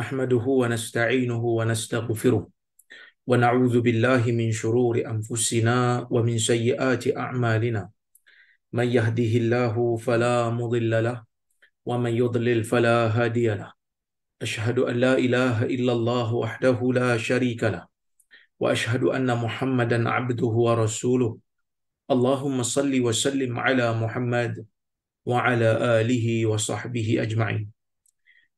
نحمده ونستعينه ونستغفره ونعوذ بالله من شرور أنفسنا ومن سيئات أعمالنا من يهده الله فلا مضل له ومن يضلل فلا هادي له أشهد أن لا إله إلا الله وحده لا شريك له وأشهد أن محمدا عبده ورسوله اللهم صل وسلم على محمد وعلى آله وصحبه أجمعين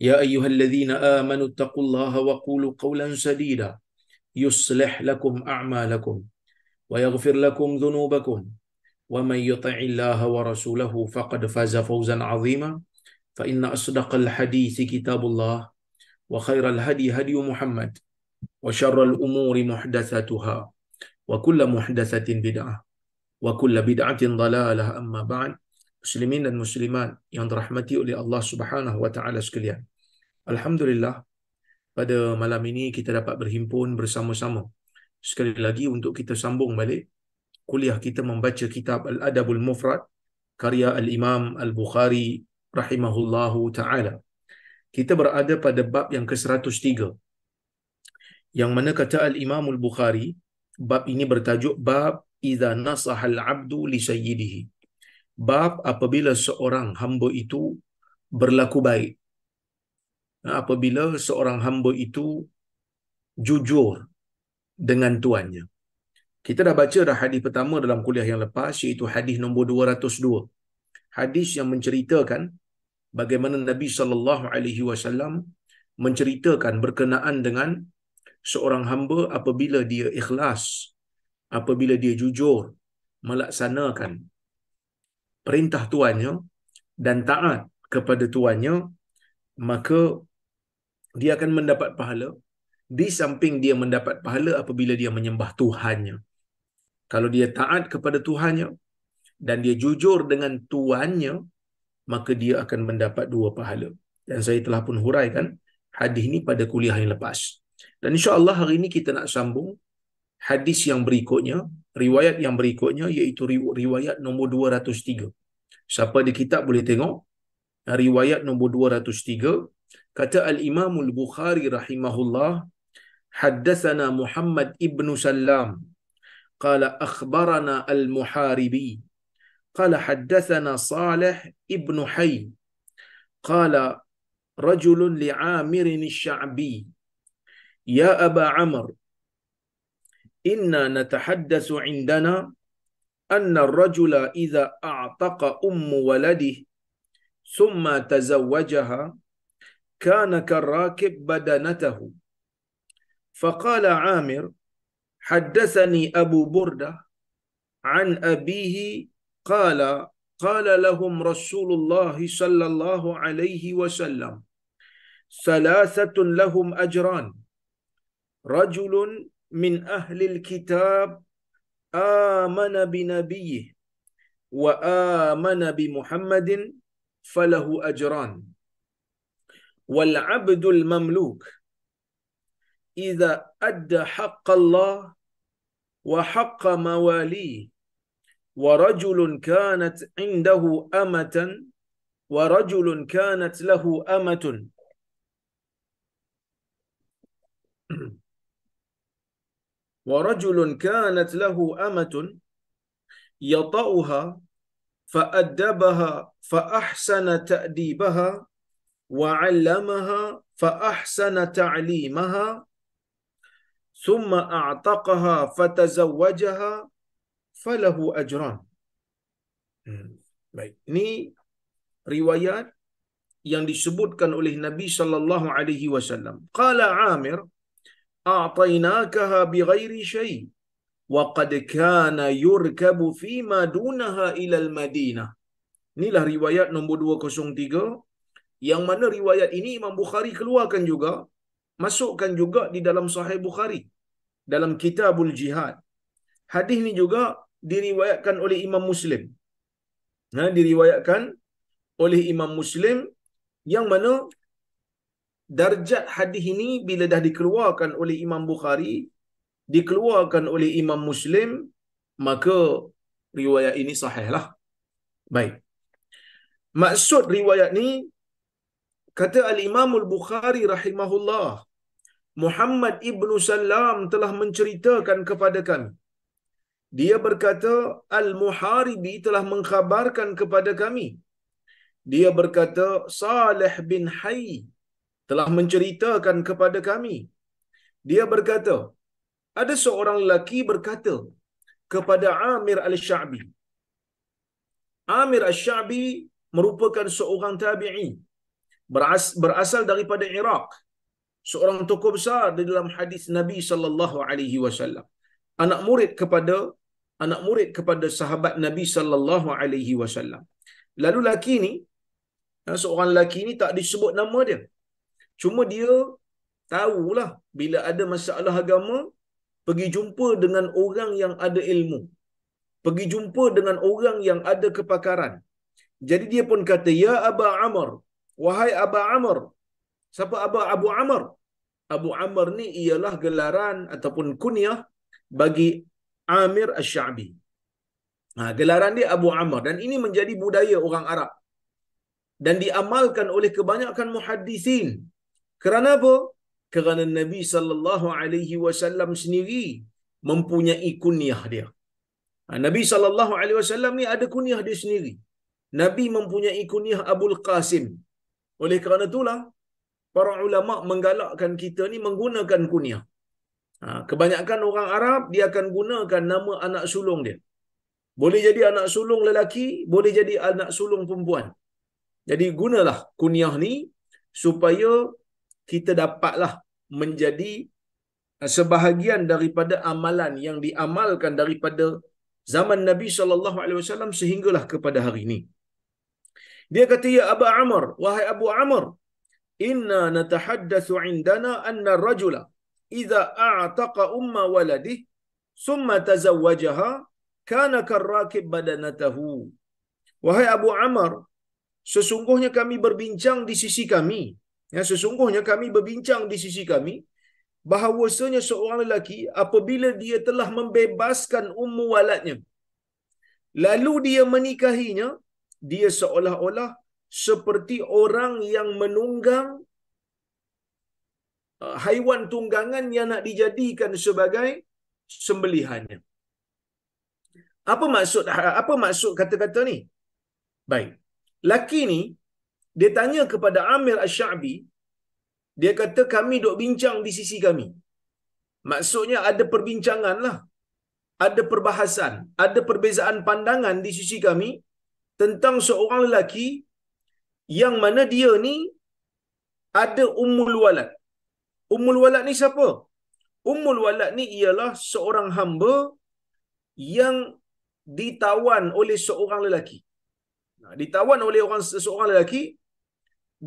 يا أيها الذين آمنوا اتقوا الله وقولوا قولا سديدا يصلح لكم أعمالكم ويغفر لكم ذنوبكم ومن يطع الله ورسوله فقد فاز فوزا عظيما فإن أصدق الحديث كتاب الله وخير الهدي هدي محمد وشر الأمور محدثاتها وكل محدثة بدعة وكل بدعة ضلالة أما بعد muslimin dan muslimat yang dirahmati oleh Allah Subhanahu wa taala sekalian. Alhamdulillah pada malam ini kita dapat berhimpun bersama-sama sekali lagi untuk kita sambung balik kuliah kita membaca kitab Al-Adabul Mufrad karya Al-Imam Al-Bukhari rahimahullahu taala. Kita berada pada bab yang ke-103. Yang mana kata Al-Imam Al-Bukhari, bab ini bertajuk bab idza Nasahal abdu li sayyidihi bab apabila seorang hamba itu berlaku baik apabila seorang hamba itu jujur dengan tuannya kita dah baca dah hadis pertama dalam kuliah yang lepas iaitu hadis nombor 202 hadis yang menceritakan bagaimana Nabi sallallahu alaihi wasallam menceritakan berkenaan dengan seorang hamba apabila dia ikhlas apabila dia jujur melaksanakan perintah tuannya dan taat kepada tuannya maka dia akan mendapat pahala di samping dia mendapat pahala apabila dia menyembah tuhannya kalau dia taat kepada tuhannya dan dia jujur dengan tuannya maka dia akan mendapat dua pahala dan saya telah pun huraikan hadis ini pada kuliah yang lepas dan Insya Allah hari ini kita nak sambung hadis yang berikutnya, riwayat yang berikutnya iaitu riwayat nombor 203. Siapa di kitab boleh tengok riwayat nombor 203 kata al-Imam al-Bukhari rahimahullah haddathana Muhammad ibn Salam. Kala akhbarana al-Muharibi qala haddathana Salih ibn Hayy Kala rajulun li'amirin al-Sha'bi ya Aba Amr إنا نتحدث عندنا أن الرجل إذا أعتق أم ولده ثم تزوجها كان كالراكب بدنته فقال عامر حدثني أبو بردة عن أبيه قال قال لهم رسول الله صلى الله عليه وسلم ثلاثة لهم أجران رجل من أهل الكتاب آمن بنبيه وآمن بمحمد فله أجران والعبد المملوك إذا أدى حق الله وحق مواليه ورجل كانت عنده أمة ورجل كانت له أمة ورجل كانت له أمة يطأها فأدبها فأحسن تأديبها وعلمها فأحسن تعليمها ثم أعتقها فتزوجها فله أجران hmm. Baik, ini riwayat yang disebutkan oleh Nabi sallallahu alaihi wasallam. Qala Amir أعطيناكها بغير شيء وقد كان يركب فيما دونها إلى المدينة Inilah riwayat nombor 203 yang mana riwayat ini Imam Bukhari keluarkan juga masukkan juga di dalam Sahih Bukhari dalam Kitabul Jihad. Hadis ini juga diriwayatkan oleh Imam Muslim. Nah ha, diriwayatkan oleh Imam Muslim yang mana darjat hadis ini bila dah dikeluarkan oleh Imam Bukhari, dikeluarkan oleh Imam Muslim, maka riwayat ini sahihlah. Baik. Maksud riwayat ni kata al-Imam al-Bukhari rahimahullah Muhammad ibnu Salam telah menceritakan kepada kami. Dia berkata Al-Muharibi telah mengkhabarkan kepada kami. Dia berkata Saleh bin Hayy telah menceritakan kepada kami. Dia berkata, ada seorang lelaki berkata kepada Amir al-Sha'bi. Amir al-Sha'bi merupakan seorang tabi'i beras- berasal daripada Iraq. Seorang tokoh besar di dalam hadis Nabi sallallahu alaihi wasallam. Anak murid kepada anak murid kepada sahabat Nabi sallallahu alaihi wasallam. Lalu lelaki ni eh, seorang lelaki ni tak disebut nama dia. Cuma dia tahulah bila ada masalah agama, pergi jumpa dengan orang yang ada ilmu. Pergi jumpa dengan orang yang ada kepakaran. Jadi dia pun kata, Ya Aba Amr, wahai Aba Amr. Siapa Aba Abu Amr? Abu Amr ni ialah gelaran ataupun kunyah bagi Amir Al-Sha'bi. Ha, gelaran dia Abu Amr dan ini menjadi budaya orang Arab dan diamalkan oleh kebanyakan muhaddisin kerana apa? Kerana Nabi sallallahu alaihi wasallam sendiri mempunyai kunyah dia. Ha, Nabi sallallahu alaihi wasallam ni ada kunyah dia sendiri. Nabi mempunyai kunyah Abdul Qasim. Oleh kerana itulah para ulama menggalakkan kita ni menggunakan kunyah. Ha, kebanyakan orang Arab dia akan gunakan nama anak sulung dia. Boleh jadi anak sulung lelaki, boleh jadi anak sulung perempuan. Jadi gunalah kunyah ni supaya kita dapatlah menjadi eh, sebahagian daripada amalan yang diamalkan daripada zaman Nabi sallallahu alaihi wasallam sehinggalah kepada hari ini. Dia kata ya Abu Amr, wahai Abu Amr, inna natahaddatsu indana anna rajula idza a'taqa umma waladihi thumma tazawwajaha kana karrakib badanatahu. Wahai Abu Amr, sesungguhnya kami berbincang di sisi kami Ya, sesungguhnya kami berbincang di sisi kami bahawasanya seorang lelaki apabila dia telah membebaskan ummu waladnya lalu dia menikahinya dia seolah-olah seperti orang yang menunggang uh, haiwan tunggangan yang nak dijadikan sebagai sembelihannya apa maksud ha, apa maksud kata-kata ni baik laki ni dia tanya kepada Amir Ash-Sha'bi, dia kata kami dok bincang di sisi kami. Maksudnya ada perbincangan lah. Ada perbahasan, ada perbezaan pandangan di sisi kami tentang seorang lelaki yang mana dia ni ada Ummul Walad. Ummul Walad ni siapa? Ummul Walad ni ialah seorang hamba yang ditawan oleh seorang lelaki. Ditawan oleh orang seorang lelaki,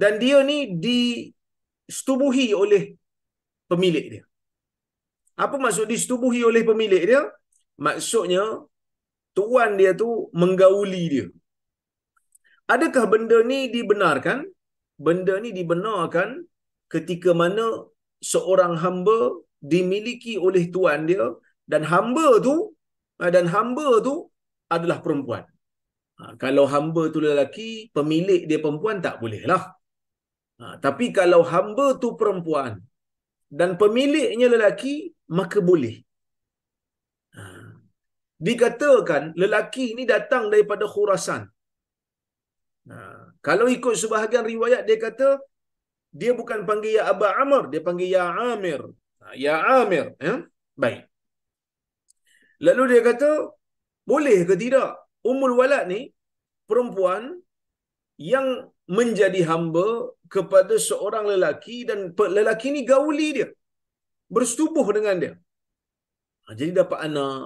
dan dia ni disetubuhi oleh pemilik dia. Apa maksud disetubuhi oleh pemilik dia? Maksudnya tuan dia tu menggauli dia. Adakah benda ni dibenarkan? Benda ni dibenarkan ketika mana seorang hamba dimiliki oleh tuan dia dan hamba tu eh, dan hamba tu adalah perempuan. Ha, kalau hamba tu lelaki, pemilik dia perempuan tak boleh lah. Ha, tapi kalau hamba tu perempuan dan pemiliknya lelaki, maka boleh. Ha. Dikatakan lelaki ini datang daripada khurasan. Ha. Kalau ikut sebahagian riwayat, dia kata dia bukan panggil Ya Aba Amr, dia panggil Ya Amir. Ha, ya Amir. Ya? Baik. Lalu dia kata, boleh ke tidak? Umul Walad ni, perempuan yang menjadi hamba kepada seorang lelaki dan lelaki ni gauli dia. Bersetubuh dengan dia. Ha, jadi dapat anak.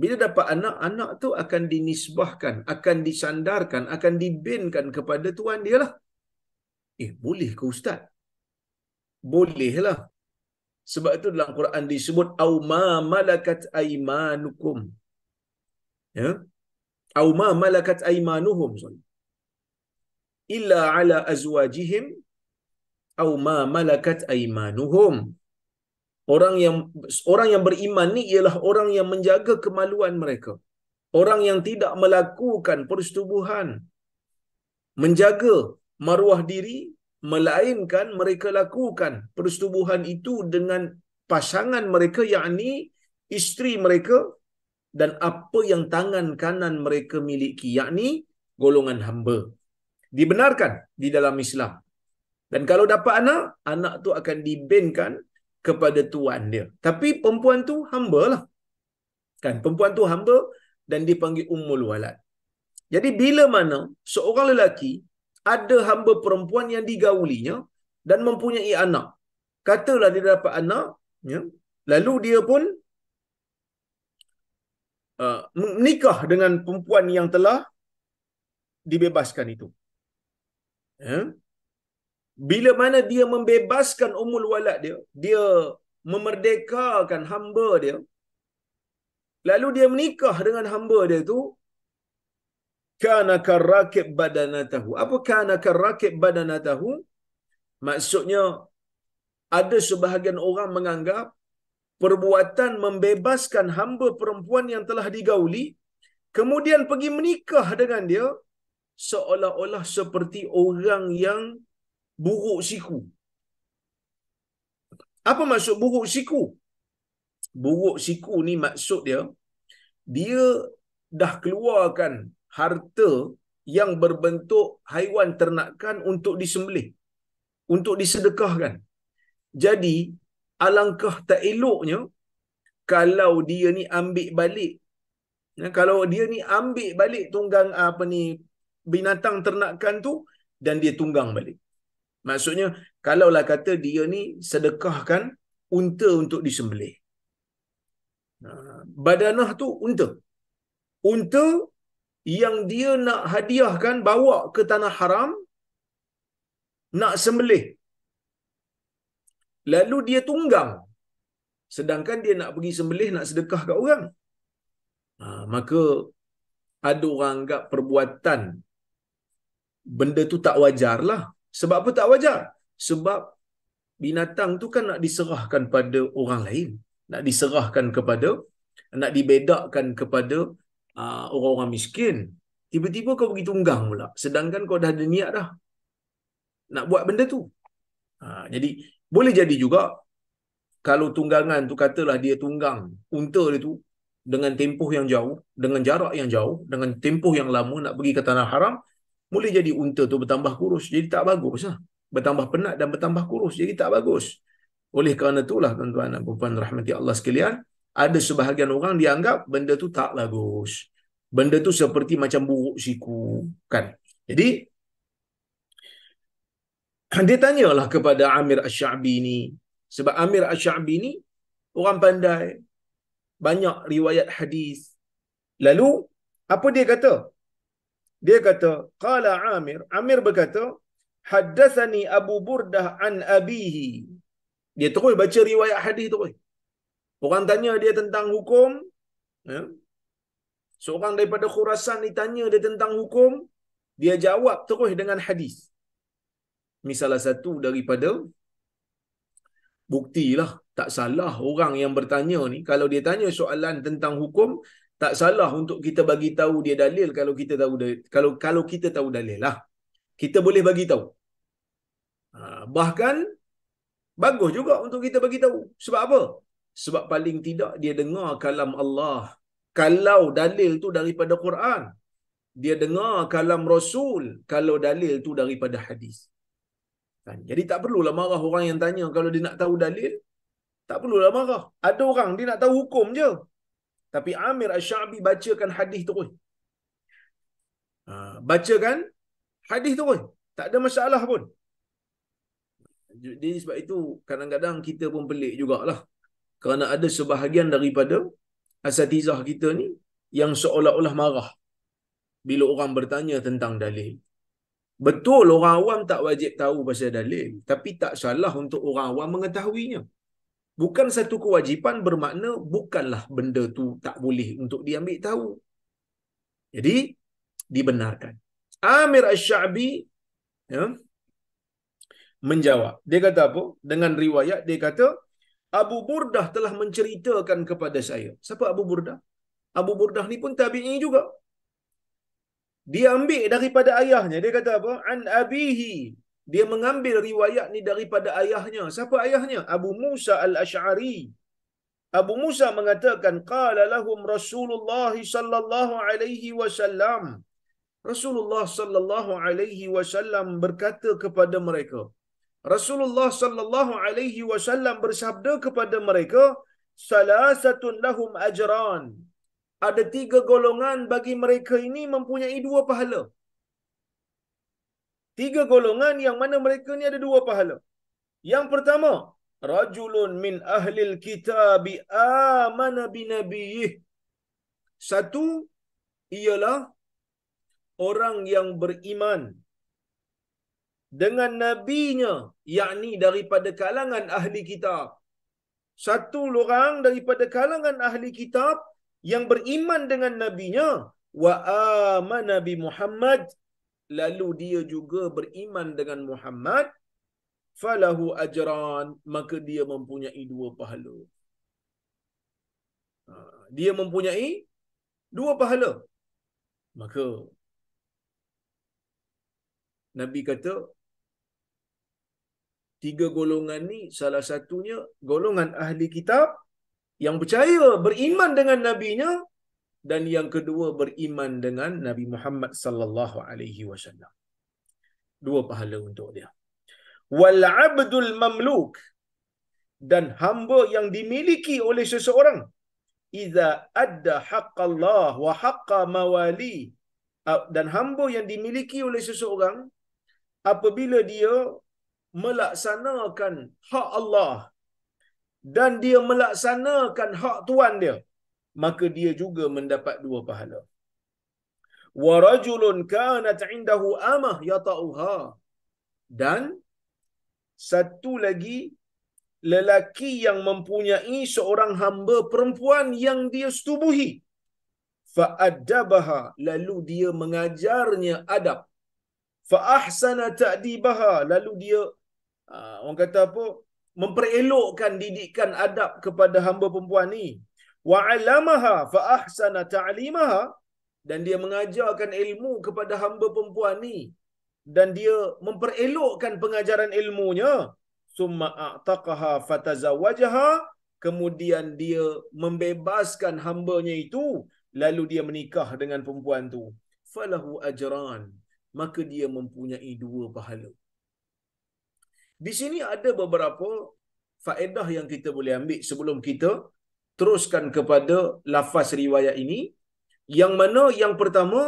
Bila dapat anak, anak tu akan dinisbahkan, akan disandarkan, akan dibinkan kepada tuan dia lah. Eh, boleh ke ustaz? Boleh lah. Sebab itu dalam Quran disebut au ma malakat aymanukum. Ya. Au ma malakat aymanuhum. Sorry illa ala azwajihim au ma malakat aymanuhum orang yang orang yang beriman ni ialah orang yang menjaga kemaluan mereka orang yang tidak melakukan persetubuhan menjaga maruah diri melainkan mereka lakukan persetubuhan itu dengan pasangan mereka yakni isteri mereka dan apa yang tangan kanan mereka miliki yakni golongan hamba dibenarkan di dalam Islam. Dan kalau dapat anak, anak tu akan dibinkan kepada tuan dia. Tapi perempuan tu hamba lah. Kan? Perempuan tu hamba dan dipanggil ummul walad. Jadi bila mana seorang lelaki ada hamba perempuan yang digaulinya dan mempunyai anak. Katalah dia dapat anak, ya? lalu dia pun uh, menikah dengan perempuan yang telah dibebaskan itu. Ha? bila mana dia membebaskan umul walad dia, dia memerdekakan hamba dia, lalu dia menikah dengan hamba dia tu, kana karakib badanatahu. Apa kana karakib badanatahu? Maksudnya, ada sebahagian orang menganggap perbuatan membebaskan hamba perempuan yang telah digauli, kemudian pergi menikah dengan dia, seolah-olah seperti orang yang buruk siku. Apa maksud buruk siku? Buruk siku ni maksud dia, dia dah keluarkan harta yang berbentuk haiwan ternakan untuk disembelih. Untuk disedekahkan. Jadi, alangkah tak eloknya kalau dia ni ambil balik ya, kalau dia ni ambil balik tunggang apa ni binatang ternakan tu dan dia tunggang balik. Maksudnya kalaulah kata dia ni sedekahkan unta untuk disembelih. Ha, badanah tu unta. Unta yang dia nak hadiahkan bawa ke tanah haram nak sembelih. Lalu dia tunggang. Sedangkan dia nak pergi sembelih nak sedekah kat orang. Ha, maka ada orang anggap perbuatan benda tu tak wajar lah. Sebab apa tak wajar? Sebab binatang tu kan nak diserahkan pada orang lain. Nak diserahkan kepada, nak dibedakan kepada uh, orang-orang miskin. Tiba-tiba kau pergi tunggang pula. Sedangkan kau dah ada niat dah. Nak buat benda tu. Ha, jadi, boleh jadi juga kalau tunggangan tu katalah dia tunggang unta dia tu dengan tempoh yang jauh, dengan jarak yang jauh, dengan tempoh yang lama nak pergi ke tanah haram, Mula jadi unta tu bertambah kurus jadi tak bagus lah. Bertambah penat dan bertambah kurus jadi tak bagus. Oleh kerana itulah tuan-tuan dan puan rahmati Allah sekalian, ada sebahagian orang dianggap benda tu tak bagus. Benda tu seperti macam buruk siku kan. Jadi dia tanyalah kepada Amir Asy'abi ni sebab Amir Asy'abi ni orang pandai banyak riwayat hadis. Lalu apa dia kata? Dia kata, Qala Amir. Amir berkata, Haddathani Abu Burdah an abihi. Dia terus baca riwayat hadis terus. Orang tanya dia tentang hukum. Ya. Seorang daripada Khurasan ni tanya dia tentang hukum. Dia jawab terus dengan hadis. Misalnya salah satu daripada buktilah tak salah orang yang bertanya ni. Kalau dia tanya soalan tentang hukum, tak salah untuk kita bagi tahu dia dalil kalau kita tahu dalil, kalau kalau kita tahu dalil lah kita boleh bagi tahu ha, bahkan bagus juga untuk kita bagi tahu sebab apa sebab paling tidak dia dengar kalam Allah kalau dalil tu daripada Quran dia dengar kalam Rasul kalau dalil tu daripada hadis ha, jadi tak perlulah marah orang yang tanya kalau dia nak tahu dalil tak perlulah marah ada orang dia nak tahu hukum je tapi Amir Al-Sha'bi bacakan hadis terus. Ha, bacakan hadis terus. Tak ada masalah pun. Jadi sebab itu kadang-kadang kita pun pelik jugalah. Kerana ada sebahagian daripada asatizah kita ni yang seolah-olah marah bila orang bertanya tentang dalil. Betul orang awam tak wajib tahu pasal dalil. Tapi tak salah untuk orang awam mengetahuinya bukan satu kewajipan bermakna bukanlah benda tu tak boleh untuk diambil tahu. Jadi dibenarkan. Amir Ash-Sha'bi ya, menjawab. Dia kata apa? Dengan riwayat dia kata Abu Burdah telah menceritakan kepada saya. Siapa Abu Burdah? Abu Burdah ni pun tabi'i juga. Dia ambil daripada ayahnya. Dia kata apa? An abihi dia mengambil riwayat ni daripada ayahnya. Siapa ayahnya? Abu Musa Al-Ash'ari. Abu Musa mengatakan qala lahum Rasulullah sallallahu alaihi wasallam. Rasulullah sallallahu alaihi wasallam berkata kepada mereka. Rasulullah sallallahu alaihi wasallam bersabda kepada mereka salasatun lahum ajran. Ada tiga golongan bagi mereka ini mempunyai dua pahala tiga golongan yang mana mereka ni ada dua pahala. Yang pertama, rajulun min ahlil kitabi amana binabiyih. Satu, ialah orang yang beriman dengan nabinya yakni daripada kalangan ahli kitab satu orang daripada kalangan ahli kitab yang beriman dengan nabinya wa amana bi Muhammad lalu dia juga beriman dengan Muhammad falahu ajran maka dia mempunyai dua pahala ha, dia mempunyai dua pahala maka nabi kata tiga golongan ni salah satunya golongan ahli kitab yang percaya beriman dengan nabinya dan yang kedua beriman dengan Nabi Muhammad sallallahu alaihi wasallam. Dua pahala untuk dia. Wal abdul mamluk dan hamba yang dimiliki oleh seseorang idza adda haqq Allah wa haqq mawali dan hamba yang dimiliki oleh seseorang apabila dia melaksanakan hak Allah dan dia melaksanakan hak tuan dia maka dia juga mendapat dua pahala. Wa rajulun kanat indahu amah yata'uha. Dan satu lagi lelaki yang mempunyai seorang hamba perempuan yang dia setubuhi. Fa'addabaha. Lalu dia mengajarnya adab. Fa'ahsana ta'dibaha. Lalu dia, ah, orang kata apa, memperelokkan didikan adab kepada hamba perempuan ini wa'alamaha fa ahsana ta'limaha dan dia mengajarkan ilmu kepada hamba perempuan ni dan dia memperelokkan pengajaran ilmunya summa ataqaha fatazawajaha kemudian dia membebaskan hambanya itu lalu dia menikah dengan perempuan tu falahu ajran maka dia mempunyai dua pahala di sini ada beberapa faedah yang kita boleh ambil sebelum kita teruskan kepada lafaz riwayat ini yang mana yang pertama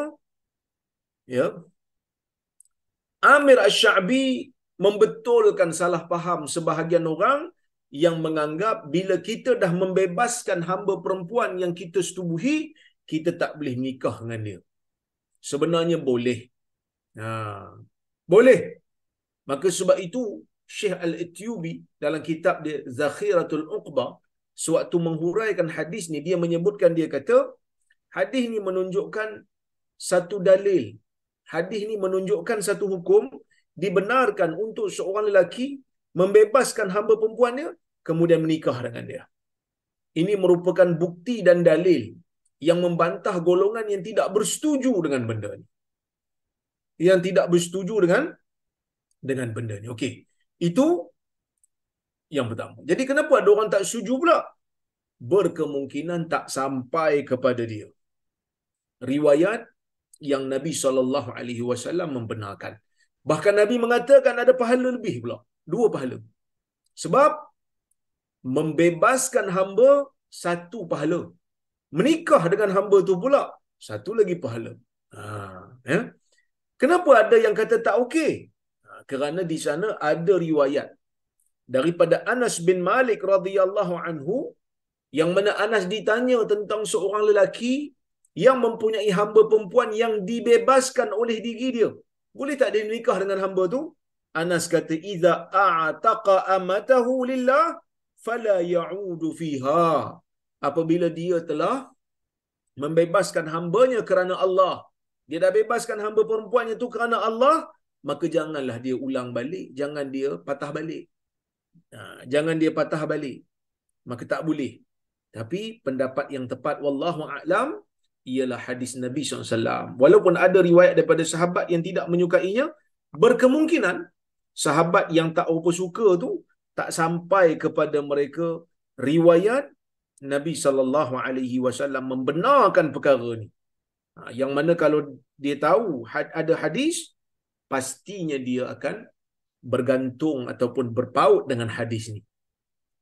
ya Amir Asy-Sya'bi membetulkan salah faham sebahagian orang yang menganggap bila kita dah membebaskan hamba perempuan yang kita setubuhi kita tak boleh nikah dengan dia sebenarnya boleh ha boleh maka sebab itu Syekh Al-Ithyubi dalam kitab dia Zakhiratul Uqba sewaktu menghuraikan hadis ni dia menyebutkan dia kata hadis ni menunjukkan satu dalil hadis ni menunjukkan satu hukum dibenarkan untuk seorang lelaki membebaskan hamba perempuannya kemudian menikah dengan dia ini merupakan bukti dan dalil yang membantah golongan yang tidak bersetuju dengan benda ni yang tidak bersetuju dengan dengan benda ni okey itu yang pertama. Jadi kenapa ada orang tak setuju pula? Berkemungkinan tak sampai kepada dia. Riwayat yang Nabi saw membenarkan. Bahkan Nabi mengatakan ada pahala lebih pula. Dua pahala. Sebab membebaskan hamba satu pahala. Menikah dengan hamba tu pula satu lagi pahala. Ha, ya. Kenapa ada yang kata tak okey? Ha, kerana di sana ada riwayat daripada Anas bin Malik radhiyallahu anhu yang mana Anas ditanya tentang seorang lelaki yang mempunyai hamba perempuan yang dibebaskan oleh diri dia. Boleh tak dia nikah dengan hamba tu? Anas kata, iza a'taqa amatahu lillah fala ya'udu fiha." Apabila dia telah membebaskan hambanya kerana Allah, dia dah bebaskan hamba perempuannya tu kerana Allah, maka janganlah dia ulang balik, jangan dia patah balik. Ha, jangan dia patah balik maka tak boleh tapi pendapat yang tepat wallahu a'lam ialah hadis Nabi SAW. Walaupun ada riwayat daripada sahabat yang tidak menyukainya, berkemungkinan sahabat yang tak apa suka tu tak sampai kepada mereka riwayat Nabi sallallahu alaihi wasallam membenarkan perkara ini. Ha, yang mana kalau dia tahu ada hadis pastinya dia akan bergantung ataupun berpaut dengan hadis ni.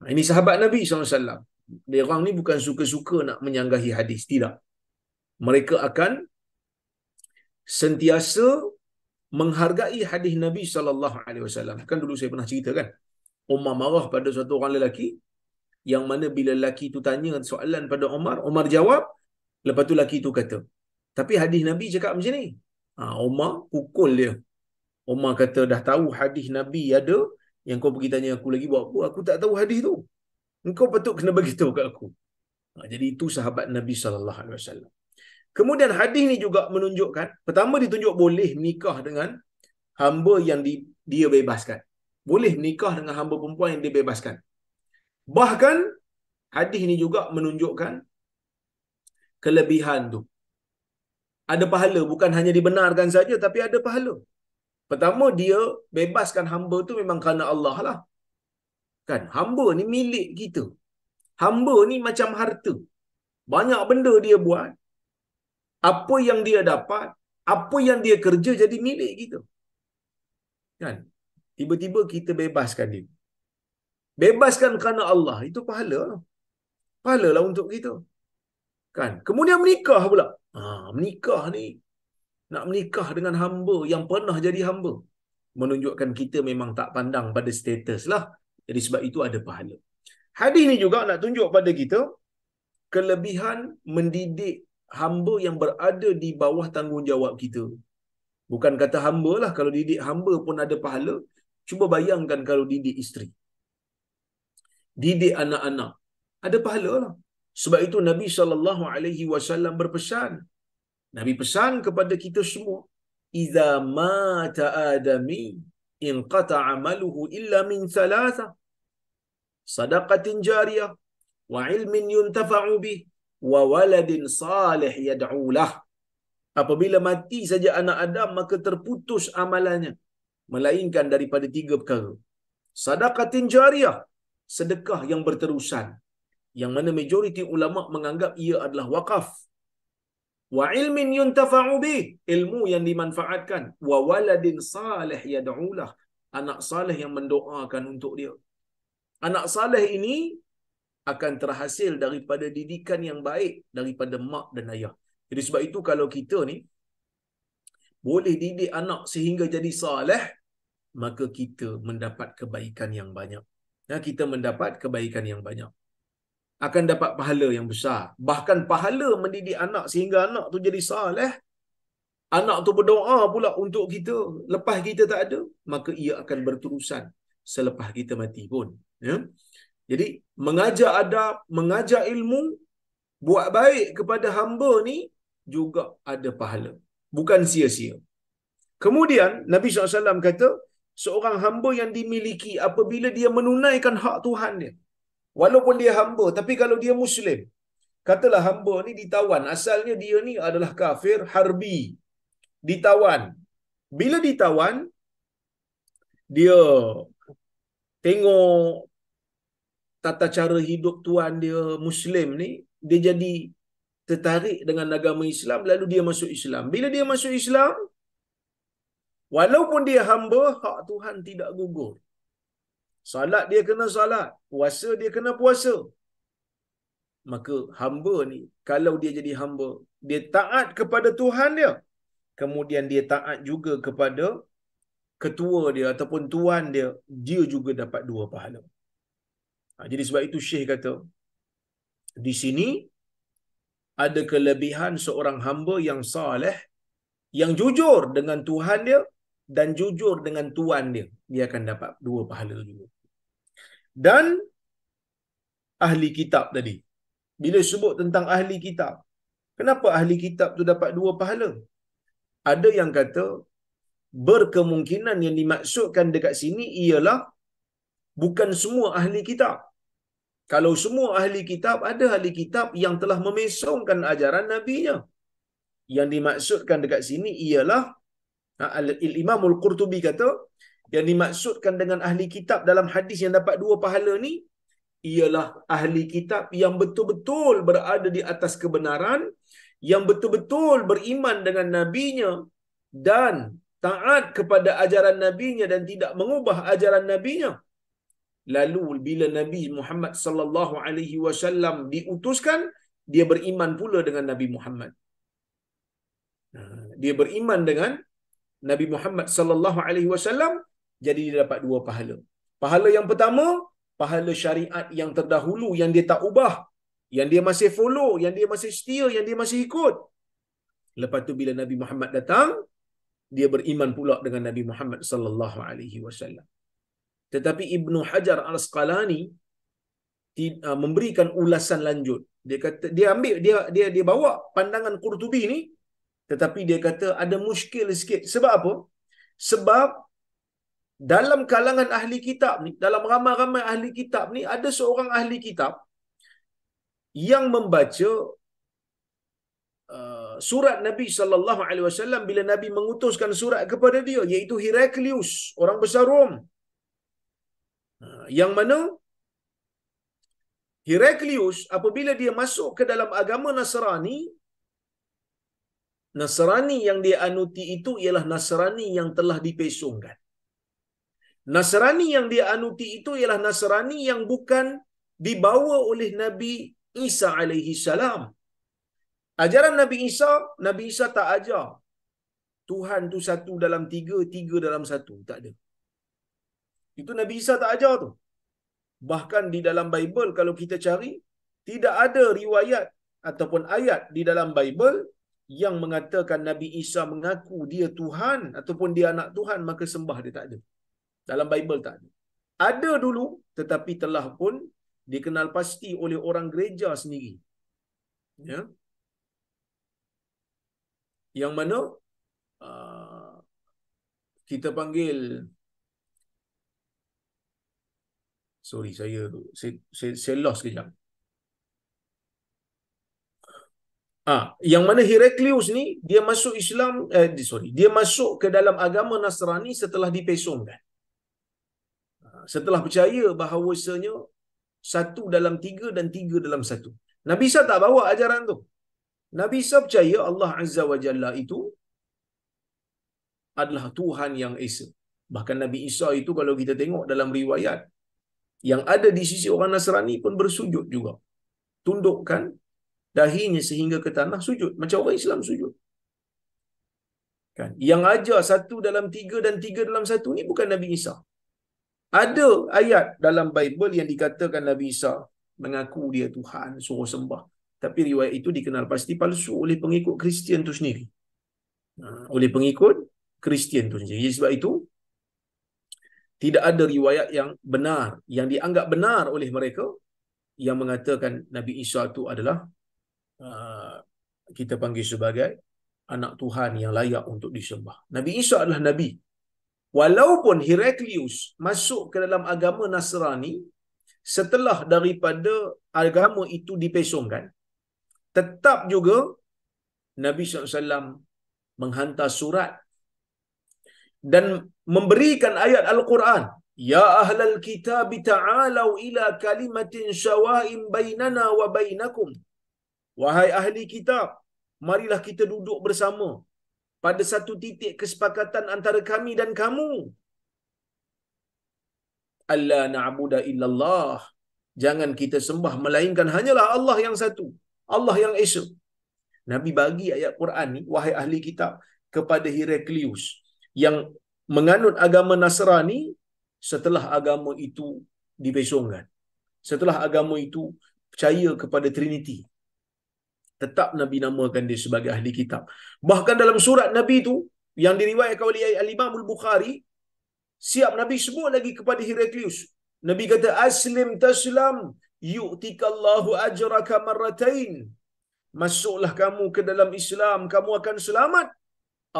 Ha, ini sahabat Nabi SAW. Mereka ni bukan suka-suka nak menyanggahi hadis. Tidak. Mereka akan sentiasa menghargai hadis Nabi SAW. Kan dulu saya pernah cerita kan. Umar marah pada suatu orang lelaki. Yang mana bila lelaki itu tanya soalan pada Umar. Umar jawab. Lepas tu lelaki itu kata. Tapi hadis Nabi cakap macam ni. Ha, Umar pukul dia. Umar kata dah tahu hadis Nabi ada yang kau pergi tanya aku lagi buat apa? Aku tak tahu hadis tu. Engkau patut kena bagi tahu kat aku. Ha, jadi itu sahabat Nabi sallallahu alaihi wasallam. Kemudian hadis ni juga menunjukkan pertama ditunjuk boleh nikah dengan hamba yang di, dia bebaskan. Boleh nikah dengan hamba perempuan yang dia bebaskan. Bahkan hadis ni juga menunjukkan kelebihan tu. Ada pahala bukan hanya dibenarkan saja tapi ada pahala. Pertama dia bebaskan hamba tu memang kerana Allah lah. Kan? Hamba ni milik kita. Hamba ni macam harta. Banyak benda dia buat. Apa yang dia dapat, apa yang dia kerja jadi milik kita. Kan? Tiba-tiba kita bebaskan dia. Bebaskan kerana Allah. Itu pahala. Pahala lah untuk kita. Kan? Kemudian menikah pula. Ha, menikah ni nak menikah dengan hamba yang pernah jadi hamba menunjukkan kita memang tak pandang pada status lah jadi sebab itu ada pahala hadis ni juga nak tunjuk pada kita kelebihan mendidik hamba yang berada di bawah tanggungjawab kita bukan kata hamba lah kalau didik hamba pun ada pahala cuba bayangkan kalau didik isteri didik anak-anak ada pahala lah sebab itu Nabi saw berpesan Nabi pesan kepada kita semua idza mata adami in qata amaluhu illa min thalatha sadaqatin jariyah wa ilmin yuntafa'u bih wa waladin salih yad'u lah apabila mati saja anak adam maka terputus amalannya melainkan daripada tiga perkara sadaqatin jariyah sedekah yang berterusan yang mana majoriti ulama menganggap ia adalah wakaf wa ilmin yuntafa'u bih ilmu yang dimanfaatkan wa waladin salih yad'ulah anak salih yang mendoakan untuk dia anak salih ini akan terhasil daripada didikan yang baik daripada mak dan ayah jadi sebab itu kalau kita ni boleh didik anak sehingga jadi saleh maka kita mendapat kebaikan yang banyak ya kita mendapat kebaikan yang banyak akan dapat pahala yang besar. Bahkan pahala mendidik anak sehingga anak tu jadi saleh. Anak tu berdoa pula untuk kita lepas kita tak ada, maka ia akan berterusan selepas kita mati pun. Ya? Jadi mengajar adab, mengajar ilmu, buat baik kepada hamba ni juga ada pahala. Bukan sia-sia. Kemudian Nabi SAW kata, seorang hamba yang dimiliki apabila dia menunaikan hak Tuhan dia. Walaupun dia hamba, tapi kalau dia Muslim, katalah hamba ni ditawan. Asalnya dia ni adalah kafir harbi. Ditawan. Bila ditawan, dia tengok tata cara hidup tuan dia Muslim ni, dia jadi tertarik dengan agama Islam, lalu dia masuk Islam. Bila dia masuk Islam, walaupun dia hamba, hak Tuhan tidak gugur. Salat dia kena salat. Puasa dia kena puasa. Maka hamba ni, kalau dia jadi hamba, dia taat kepada Tuhan dia. Kemudian dia taat juga kepada ketua dia ataupun tuan dia, dia juga dapat dua pahala. Ha, jadi sebab itu Syekh kata, di sini ada kelebihan seorang hamba yang saleh yang jujur dengan Tuhan dia dan jujur dengan tuan dia dia akan dapat dua pahala juga dan ahli kitab tadi. Bila sebut tentang ahli kitab, kenapa ahli kitab tu dapat dua pahala? Ada yang kata berkemungkinan yang dimaksudkan dekat sini ialah bukan semua ahli kitab. Kalau semua ahli kitab, ada ahli kitab yang telah memesongkan ajaran Nabi-Nya. Yang dimaksudkan dekat sini ialah ha, Al imamul qurtubi kata, yang dimaksudkan dengan ahli kitab dalam hadis yang dapat dua pahala ni ialah ahli kitab yang betul-betul berada di atas kebenaran yang betul-betul beriman dengan nabinya dan taat kepada ajaran nabinya dan tidak mengubah ajaran nabinya lalu bila nabi Muhammad sallallahu alaihi wasallam diutuskan dia beriman pula dengan nabi Muhammad dia beriman dengan Nabi Muhammad sallallahu alaihi wasallam jadi dia dapat dua pahala. Pahala yang pertama, pahala syariat yang terdahulu yang dia tak ubah, yang dia masih follow, yang dia masih setia, yang dia masih ikut. Lepas tu bila Nabi Muhammad datang, dia beriman pula dengan Nabi Muhammad sallallahu alaihi wasallam. Tetapi Ibnu Hajar Al-Asqalani uh, memberikan ulasan lanjut. Dia kata dia ambil dia dia dia bawa pandangan Qurtubi ni tetapi dia kata ada muskil sikit. Sebab apa? Sebab dalam kalangan ahli kitab ni, dalam ramai-ramai ahli kitab ni, ada seorang ahli kitab yang membaca uh, surat Nabi sallallahu alaihi wasallam bila Nabi mengutuskan surat kepada dia iaitu Heraclius orang besar Rom. Uh, yang mana Heraclius apabila dia masuk ke dalam agama Nasrani Nasrani yang dia anuti itu ialah Nasrani yang telah dipesongkan. Nasrani yang dia anuti itu ialah Nasrani yang bukan dibawa oleh Nabi Isa alaihi salam. Ajaran Nabi Isa, Nabi Isa tak ajar Tuhan tu satu dalam tiga, tiga dalam satu. Tak ada. Itu Nabi Isa tak ajar tu. Bahkan di dalam Bible kalau kita cari, tidak ada riwayat ataupun ayat di dalam Bible yang mengatakan Nabi Isa mengaku dia Tuhan ataupun dia anak Tuhan maka sembah dia tak ada. Dalam Bible tak ada. Ada dulu tetapi telah pun dikenal pasti oleh orang gereja sendiri. Ya. Yang mana uh, kita panggil Sorry saya saya, saya lost sekejap. Ah, ha, yang mana Heraclius ni dia masuk Islam eh sorry, dia masuk ke dalam agama Nasrani setelah dipesongkan setelah percaya bahawasanya satu dalam tiga dan tiga dalam satu. Nabi Isa tak bawa ajaran tu. Nabi Isa percaya Allah Azza wa Jalla itu adalah Tuhan yang Esa. Bahkan Nabi Isa itu kalau kita tengok dalam riwayat yang ada di sisi orang Nasrani pun bersujud juga. Tundukkan dahinya sehingga ke tanah sujud. Macam orang Islam sujud. Kan? Yang ajar satu dalam tiga dan tiga dalam satu ni bukan Nabi Isa. Ada ayat dalam Bible yang dikatakan Nabi Isa mengaku dia Tuhan, suruh sembah. Tapi riwayat itu dikenal pasti palsu oleh pengikut Kristian tu sendiri. Ha, oleh pengikut Kristian tu sendiri. Jadi sebab itu, tidak ada riwayat yang benar, yang dianggap benar oleh mereka yang mengatakan Nabi Isa itu adalah ha, kita panggil sebagai anak Tuhan yang layak untuk disembah. Nabi Isa adalah Nabi. Walaupun Heraclius masuk ke dalam agama Nasrani setelah daripada agama itu dipesongkan, tetap juga Nabi SAW menghantar surat dan memberikan ayat Al-Quran. Ya ahlal kitab ta'alau ila kalimatin syawain bainana wa bainakum. Wahai ahli kitab, marilah kita duduk bersama pada satu titik kesepakatan antara kami dan kamu. Allah na'budu illallah. Jangan kita sembah melainkan hanyalah Allah yang satu. Allah yang esa. Nabi bagi ayat Quran ni wahai ahli kitab kepada Heraclius yang menganut agama Nasrani setelah agama itu dibesongkan. Setelah agama itu percaya kepada Trinity tetap Nabi namakan dia sebagai ahli kitab. Bahkan dalam surat Nabi itu, yang diriwayatkan oleh Al-Imam Al-Bukhari, siap Nabi sebut lagi kepada Heraklius. Nabi kata, Aslim taslam, yu'tikallahu ajraka marratain. Masuklah kamu ke dalam Islam, kamu akan selamat.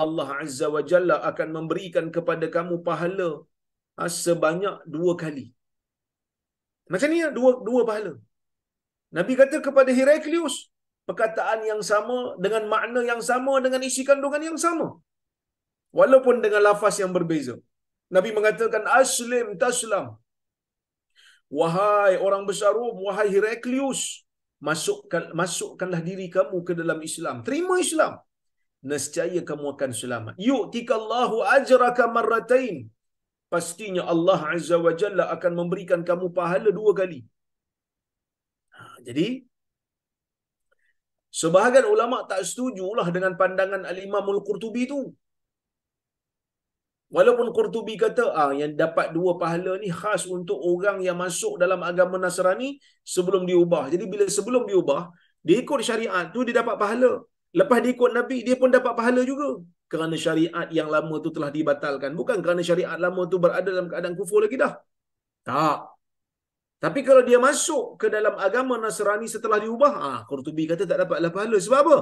Allah Azza wa Jalla akan memberikan kepada kamu pahala sebanyak dua kali. Macam ni lah, dua dua pahala. Nabi kata kepada Heraklius, perkataan yang sama dengan makna yang sama dengan isi kandungan yang sama walaupun dengan lafaz yang berbeza nabi mengatakan aslim taslam wahai orang besar Rom wahai Heraklius masukkan masukkanlah diri kamu ke dalam Islam terima Islam nescaya kamu akan selamat yu'tikallahu ajraka marratain pastinya Allah azza wa jalla akan memberikan kamu pahala dua kali ha, jadi Sebahagian ulama tak setujulah dengan pandangan Al-Imamul Qurtubi tu. Walaupun Qurtubi kata ah yang dapat dua pahala ni khas untuk orang yang masuk dalam agama Nasrani sebelum diubah. Jadi bila sebelum diubah, dia ikut syariat tu dia dapat pahala. Lepas dia ikut Nabi, dia pun dapat pahala juga. Kerana syariat yang lama tu telah dibatalkan. Bukan kerana syariat lama tu berada dalam keadaan kufur lagi dah. Tak. Tapi kalau dia masuk ke dalam agama Nasrani setelah diubah, ah Qurtubi kata tak dapat dapatlah pahala. Sebab apa?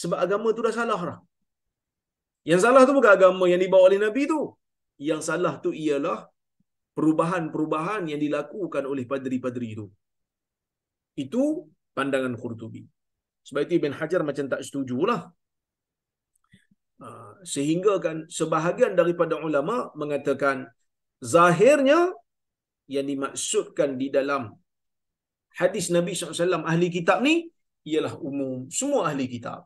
Sebab agama tu dah salah lah. Yang salah tu bukan agama yang dibawa oleh Nabi tu. Yang salah tu ialah perubahan-perubahan yang dilakukan oleh padri-padri itu. Itu pandangan Qurtubi. Sebab itu Ibn Hajar macam tak setuju lah. Ah, sehingga kan sebahagian daripada ulama mengatakan zahirnya yang dimaksudkan di dalam hadis Nabi SAW ahli kitab ni ialah umum semua ahli kitab.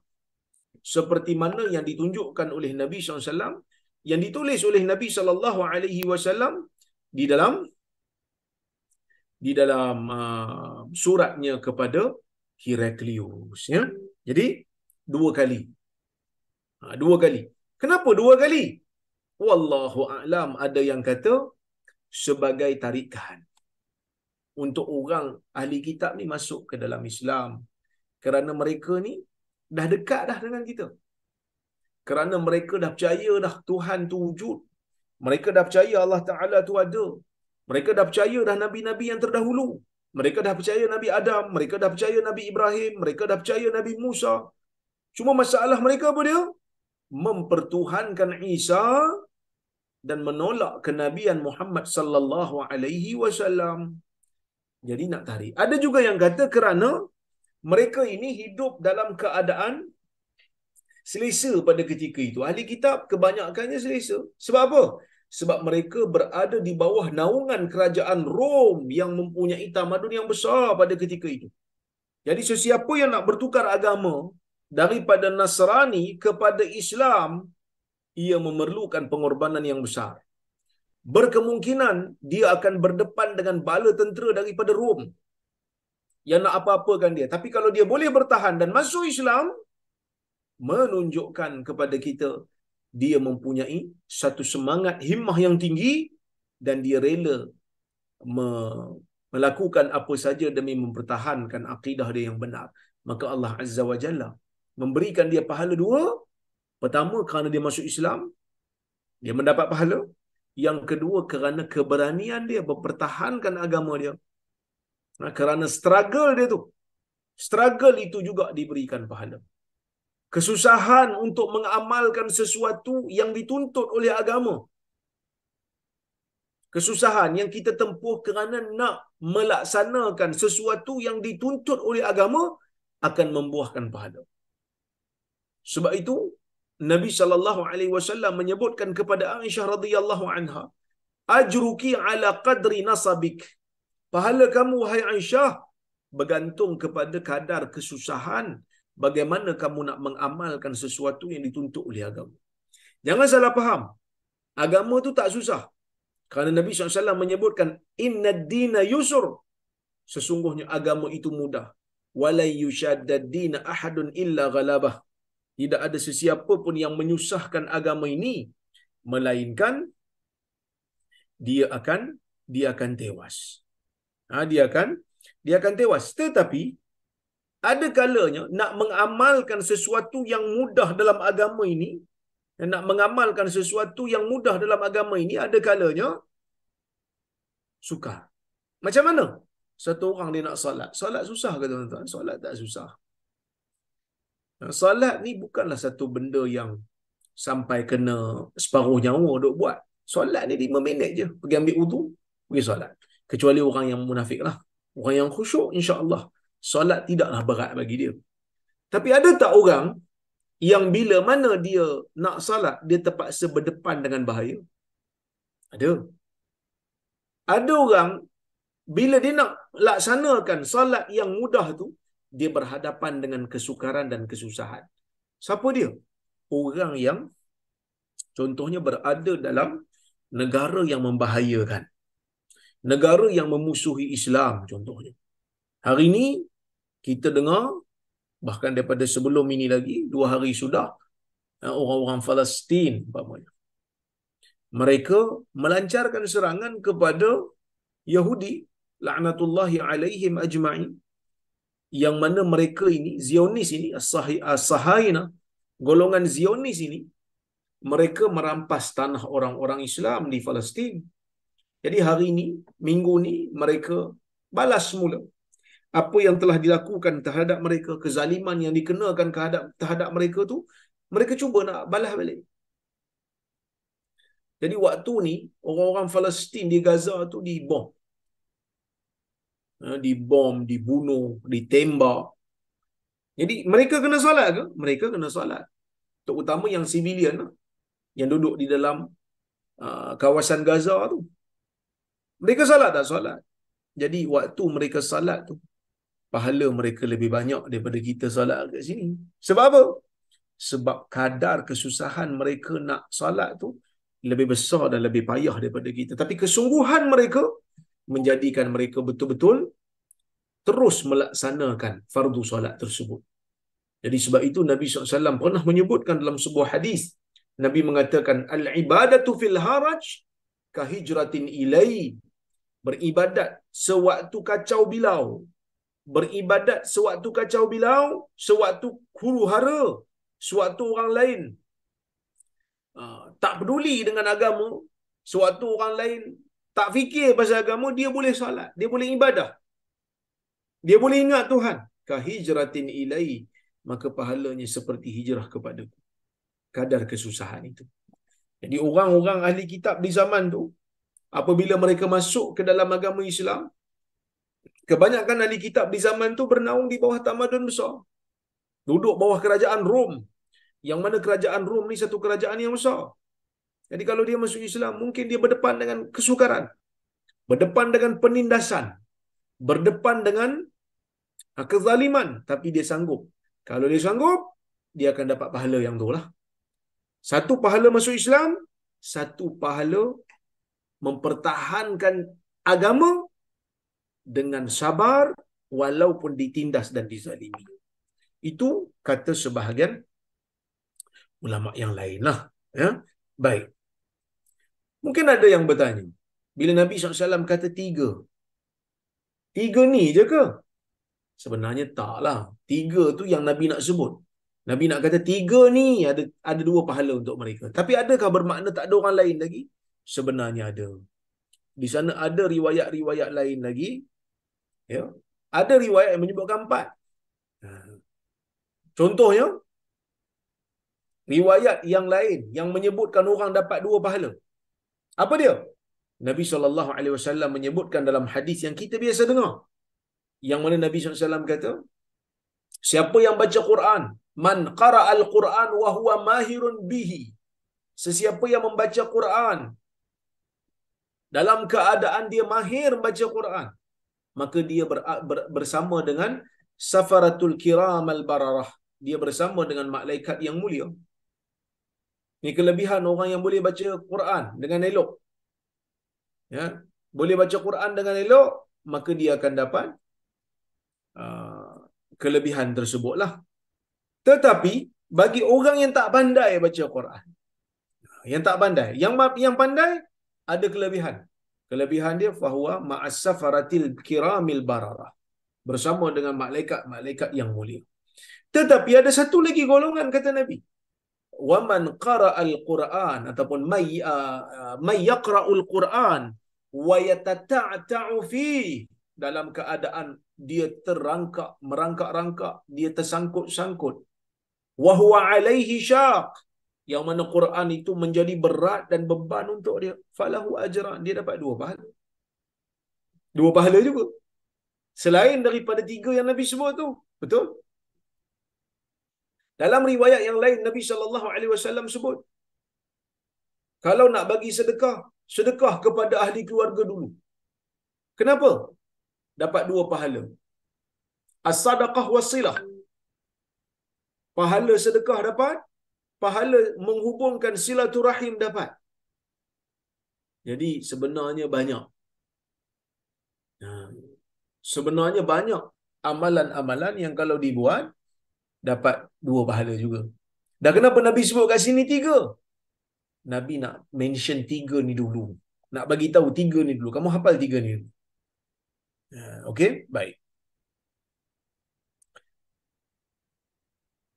Seperti mana yang ditunjukkan oleh Nabi SAW yang ditulis oleh Nabi saw di dalam di dalam uh, suratnya kepada Heraklius ya. Jadi dua kali. Ha, dua kali. Kenapa dua kali? Wallahu alam ada yang kata sebagai tarikan untuk orang ahli kitab ni masuk ke dalam Islam kerana mereka ni dah dekat dah dengan kita. Kerana mereka dah percaya dah Tuhan tu wujud. Mereka dah percaya Allah Ta'ala tu ada. Mereka dah percaya dah Nabi-Nabi yang terdahulu. Mereka dah percaya Nabi Adam. Mereka dah percaya Nabi Ibrahim. Mereka dah percaya Nabi Musa. Cuma masalah mereka apa dia? Mempertuhankan Isa dan menolak kenabian Muhammad sallallahu alaihi wasallam. Jadi nak tarik. Ada juga yang kata kerana mereka ini hidup dalam keadaan selesa pada ketika itu. Ahli kitab kebanyakannya selesa. Sebab apa? Sebab mereka berada di bawah naungan kerajaan Rom yang mempunyai tamadun yang besar pada ketika itu. Jadi sesiapa yang nak bertukar agama daripada Nasrani kepada Islam ia memerlukan pengorbanan yang besar. Berkemungkinan dia akan berdepan dengan bala tentera daripada Rom yang nak apa-apakan dia. Tapi kalau dia boleh bertahan dan masuk Islam, menunjukkan kepada kita dia mempunyai satu semangat himmah yang tinggi dan dia rela me- melakukan apa saja demi mempertahankan akidah dia yang benar. Maka Allah Azza wa Jalla memberikan dia pahala dua Pertama kerana dia masuk Islam, dia mendapat pahala. Yang kedua kerana keberanian dia mempertahankan agama dia. Nah, ha, kerana struggle dia tu. Struggle itu juga diberikan pahala. Kesusahan untuk mengamalkan sesuatu yang dituntut oleh agama. Kesusahan yang kita tempuh kerana nak melaksanakan sesuatu yang dituntut oleh agama akan membuahkan pahala. Sebab itu Nabi sallallahu alaihi wasallam menyebutkan kepada Aisyah radhiyallahu anha, "Ajruki ala qadri nasabik." Pahala kamu wahai Aisyah bergantung kepada kadar kesusahan bagaimana kamu nak mengamalkan sesuatu yang dituntut oleh agama. Jangan salah faham. Agama tu tak susah. Kerana Nabi SAW menyebutkan, Inna dina yusur. Sesungguhnya agama itu mudah. Walai yushadda dina ahadun illa ghalabah tidak ada sesiapa pun yang menyusahkan agama ini melainkan dia akan dia akan tewas ha, dia akan dia akan tewas tetapi ada kalanya nak mengamalkan sesuatu yang mudah dalam agama ini nak mengamalkan sesuatu yang mudah dalam agama ini ada kalanya sukar macam mana satu orang dia nak solat solat susah ke tuan-tuan solat tak susah Salat ni bukanlah satu benda yang sampai kena separuh nyawa duk buat. Salat ni lima minit je. Pergi ambil wudu, pergi salat. Kecuali orang yang munafik lah. Orang yang khusyuk, insya Allah salat tidaklah berat bagi dia. Tapi ada tak orang yang bila mana dia nak salat, dia terpaksa berdepan dengan bahaya? Ada. Ada orang, bila dia nak laksanakan salat yang mudah tu, dia berhadapan dengan kesukaran dan kesusahan. Siapa dia? Orang yang contohnya berada dalam negara yang membahayakan. Negara yang memusuhi Islam contohnya. Hari ini kita dengar bahkan daripada sebelum ini lagi dua hari sudah eh, orang-orang Palestin umpamanya mereka melancarkan serangan kepada Yahudi la'natullahi alaihim ajma'in yang mana mereka ini Zionis ini asahaina ah, golongan Zionis ini mereka merampas tanah orang-orang Islam di Palestin. Jadi hari ini, minggu ini mereka balas semula apa yang telah dilakukan terhadap mereka, kezaliman yang dikenakan terhadap terhadap mereka tu, mereka cuba nak balas balik. Jadi waktu ni orang-orang Palestin di Gaza tu dibom, Eh, dibom, dibunuh, ditembak. Jadi mereka kena solat ke? Mereka kena solat. Terutama yang civilian lah, yang duduk di dalam ah, kawasan Gaza tu. Mereka solat tak solat? Jadi waktu mereka solat tu pahala mereka lebih banyak daripada kita solat kat sini. Sebab apa? Sebab kadar kesusahan mereka nak solat tu lebih besar dan lebih payah daripada kita. Tapi kesungguhan mereka menjadikan mereka betul-betul terus melaksanakan fardu solat tersebut. Jadi sebab itu Nabi SAW pernah menyebutkan dalam sebuah hadis Nabi mengatakan al-ibadatu fil haraj kahijratin ilai beribadat sewaktu kacau bilau beribadat sewaktu kacau bilau sewaktu huru hara sewaktu orang lain uh, tak peduli dengan agama sewaktu orang lain tak fikir pasal agama dia boleh solat dia boleh ibadah dia boleh ingat Tuhan ka hijratin ilai maka pahalanya seperti hijrah kepada kadar kesusahan itu jadi orang-orang ahli kitab di zaman tu apabila mereka masuk ke dalam agama Islam kebanyakan ahli kitab di zaman tu bernaung di bawah tamadun besar duduk bawah kerajaan Rom yang mana kerajaan Rom ni satu kerajaan yang besar jadi kalau dia masuk Islam, mungkin dia berdepan dengan kesukaran. Berdepan dengan penindasan. Berdepan dengan ah, kezaliman. Tapi dia sanggup. Kalau dia sanggup, dia akan dapat pahala yang tu lah. Satu pahala masuk Islam, satu pahala mempertahankan agama dengan sabar walaupun ditindas dan dizalimi. Itu kata sebahagian ulama yang lain lah. Ya? Baik. Mungkin ada yang bertanya. Bila Nabi SAW kata tiga. Tiga ni je ke? Sebenarnya taklah. Tiga tu yang Nabi nak sebut. Nabi nak kata tiga ni ada ada dua pahala untuk mereka. Tapi adakah bermakna tak ada orang lain lagi? Sebenarnya ada. Di sana ada riwayat-riwayat lain lagi. Ya. Ada riwayat yang menyebutkan empat. Ha. Contohnya, riwayat yang lain yang menyebutkan orang dapat dua pahala. Apa dia? Nabi saw menyebutkan dalam hadis yang kita biasa dengar. Yang mana Nabi saw kata, siapa yang baca Quran, man qara al-Quran wa huwa mahirun bihi. Sesiapa yang membaca Quran dalam keadaan dia mahir membaca Quran, maka dia ber- ber- bersama dengan safaratul kiram al-bararah. Dia bersama dengan malaikat yang mulia. Ini kelebihan orang yang boleh baca Quran dengan elok. Ya, boleh baca Quran dengan elok, maka dia akan dapat uh, kelebihan tersebutlah. Tetapi bagi orang yang tak pandai baca Quran. Yang tak pandai, yang yang pandai ada kelebihan. Kelebihan dia fahuwa ma'asafaratil kiramil bararah. Bersama dengan malaikat-malaikat yang mulia. Tetapi ada satu lagi golongan kata Nabi waman qara'al qur'an ataupun may uh, uh, may yaqra'ul qur'an wa yatata'ta'u fi dalam keadaan dia terangkak merangkak-rangkak dia tersangkut-sangkut wa huwa alaihi syaq yang mana Quran itu menjadi berat dan beban untuk dia falahu ajran dia dapat dua pahala dua pahala juga selain daripada tiga yang Nabi sebut tu betul dalam riwayat yang lain Nabi sallallahu alaihi wasallam sebut kalau nak bagi sedekah, sedekah kepada ahli keluarga dulu. Kenapa? Dapat dua pahala. As-sadaqah wasilah. Pahala sedekah dapat, pahala menghubungkan silaturahim dapat. Jadi sebenarnya banyak. Ha. Sebenarnya banyak amalan-amalan yang kalau dibuat, dapat dua pahala juga. Dan kenapa Nabi sebut kat sini tiga? Nabi nak mention tiga ni dulu. Nak bagi tahu tiga ni dulu. Kamu hafal tiga ni ya, Okay, baik.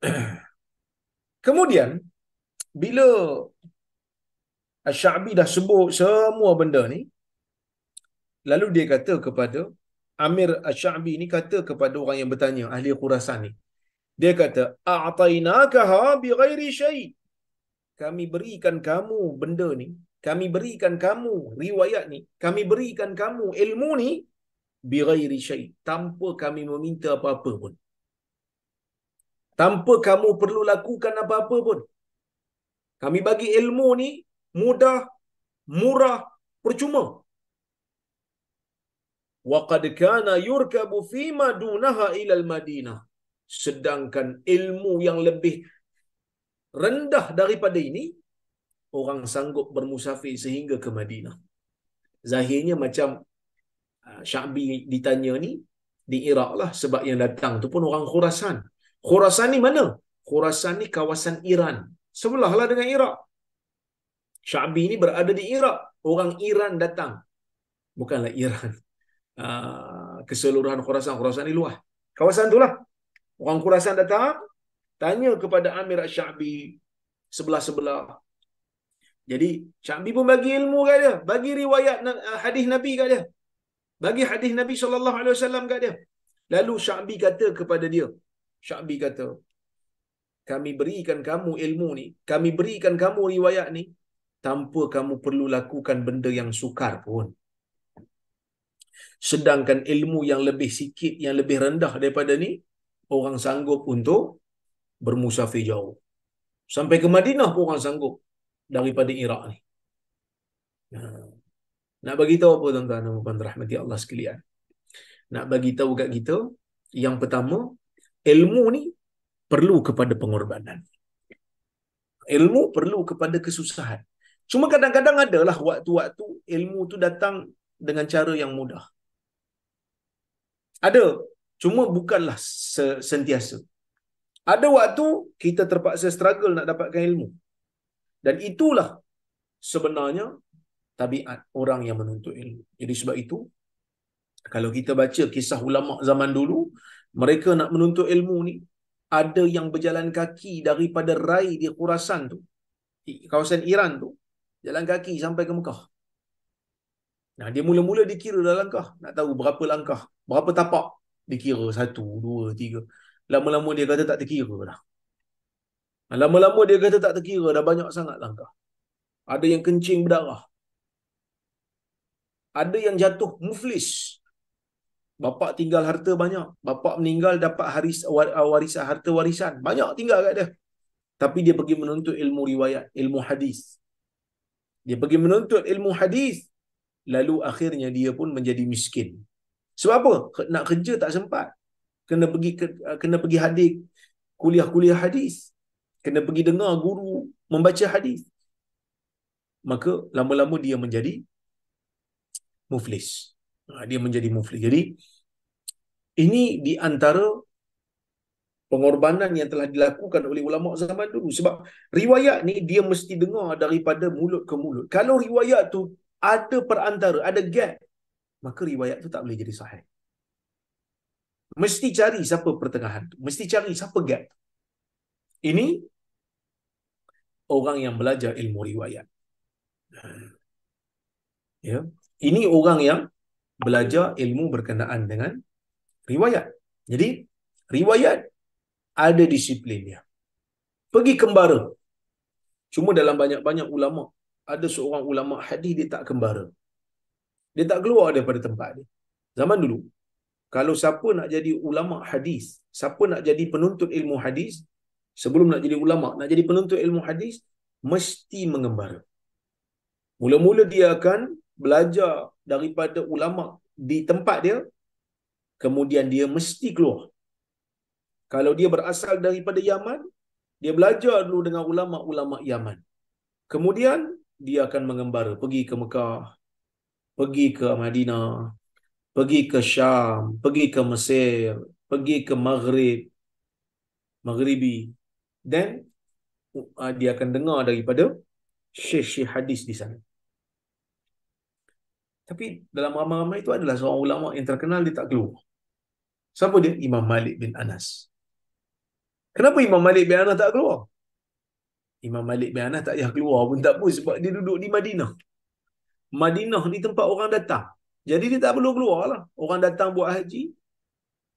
Kemudian, bila Asy'abi dah sebut semua benda ni, lalu dia kata kepada Amir Asy'abi ni kata kepada orang yang bertanya, ahli Khurasan ni, dia kata, "A'tainakaha bi ghairi syai." Kami berikan kamu benda ni, kami berikan kamu riwayat ni, kami berikan kamu ilmu ni bi ghairi syai, tanpa kami meminta apa-apa pun. Tanpa kamu perlu lakukan apa-apa pun. Kami bagi ilmu ni mudah, murah, percuma. Wa qad kana yurkabu fi ma dunaha ila al-Madinah. Sedangkan ilmu yang lebih rendah daripada ini, orang sanggup bermusafir sehingga ke Madinah. Zahirnya macam ah, Syabi ditanya ni, di Iraq lah sebab yang datang tu pun orang Khurasan. Khurasan ni mana? Khurasan ni kawasan Iran. Sebelah lah dengan Iraq. Syabi ni berada di Iraq. Orang Iran datang. Bukanlah Iran. Ah, keseluruhan Khurasan. Khurasan ni luah. Kawasan tu lah. Orang Kurasan datang, tanya kepada Amir Syabi sebelah-sebelah. Jadi Syabi pun bagi ilmu kat dia, bagi riwayat eh, hadis Nabi kat dia. Bagi hadis Nabi sallallahu alaihi wasallam kat dia. Lalu Syabi kata kepada dia. Syabi kata, "Kami berikan kamu ilmu ni, kami berikan kamu riwayat ni tanpa kamu perlu lakukan benda yang sukar pun." Sedangkan ilmu yang lebih sikit, yang lebih rendah daripada ni, orang sanggup untuk bermusafir jauh. Sampai ke Madinah pun orang sanggup daripada Iraq ni. Ha. Nak bagi tahu apa tuan-tuan dan puan rahmati Allah sekalian. Nak bagi tahu kat kita yang pertama ilmu ni perlu kepada pengorbanan. Ilmu perlu kepada kesusahan. Cuma kadang-kadang adalah waktu-waktu ilmu tu datang dengan cara yang mudah. Ada Cuma bukanlah sentiasa. Ada waktu kita terpaksa struggle nak dapatkan ilmu. Dan itulah sebenarnya tabiat orang yang menuntut ilmu. Jadi sebab itu, kalau kita baca kisah ulama' zaman dulu, mereka nak menuntut ilmu ni, ada yang berjalan kaki daripada rai di Kurasan tu, di kawasan Iran tu, jalan kaki sampai ke Mekah. Nah, dia mula-mula dikira dah langkah. Nak tahu berapa langkah, berapa tapak dia kira satu, dua, tiga. Lama-lama dia kata tak terkira lah. Lama-lama dia kata tak terkira, dah banyak sangat langkah. Ada yang kencing berdarah. Ada yang jatuh muflis. Bapak tinggal harta banyak. Bapak meninggal dapat haris, uh, warisan, harta warisan. Banyak tinggal kat dia. Tapi dia pergi menuntut ilmu riwayat, ilmu hadis. Dia pergi menuntut ilmu hadis. Lalu akhirnya dia pun menjadi miskin. Sebab apa? Nak kerja tak sempat. Kena pergi eh, kena pergi hadis, kuliah-kuliah hadis. Kena pergi dengar guru membaca hadis. Maka lama-lama dia menjadi muflis. Ha, dia menjadi muflis. Jadi ini di antara pengorbanan yang telah dilakukan oleh ulama zaman dulu sebab riwayat ni dia mesti dengar daripada mulut ke mulut. Kalau riwayat tu ada perantara, ada gap, maka riwayat tu tak boleh jadi sahih. Mesti cari siapa pertengahan tu. Mesti cari siapa gap. Ini orang yang belajar ilmu riwayat. Ha. Ya. Ini orang yang belajar ilmu berkenaan dengan riwayat. Jadi, riwayat ada disiplinnya. Pergi kembara. Cuma dalam banyak-banyak ulama, ada seorang ulama hadis dia tak kembara. Dia tak keluar daripada tempat dia. Zaman dulu, kalau siapa nak jadi ulama hadis, siapa nak jadi penuntut ilmu hadis, sebelum nak jadi ulama, nak jadi penuntut ilmu hadis, mesti mengembara. Mula-mula dia akan belajar daripada ulama di tempat dia, kemudian dia mesti keluar. Kalau dia berasal daripada Yaman, dia belajar dulu dengan ulama-ulama Yaman. Kemudian dia akan mengembara pergi ke Mekah, pergi ke Madinah, pergi ke Syam, pergi ke Mesir, pergi ke Maghrib, Maghribi. Then, uh, dia akan dengar daripada syekh-syekh hadis di sana. Tapi dalam ramai-ramai itu adalah seorang ulama yang terkenal dia tak keluar. Siapa dia? Imam Malik bin Anas. Kenapa Imam Malik bin Anas tak keluar? Imam Malik bin Anas tak payah keluar pun tak apa sebab dia duduk di Madinah. Madinah ni tempat orang datang. Jadi dia tak perlu keluar lah. Orang datang buat haji,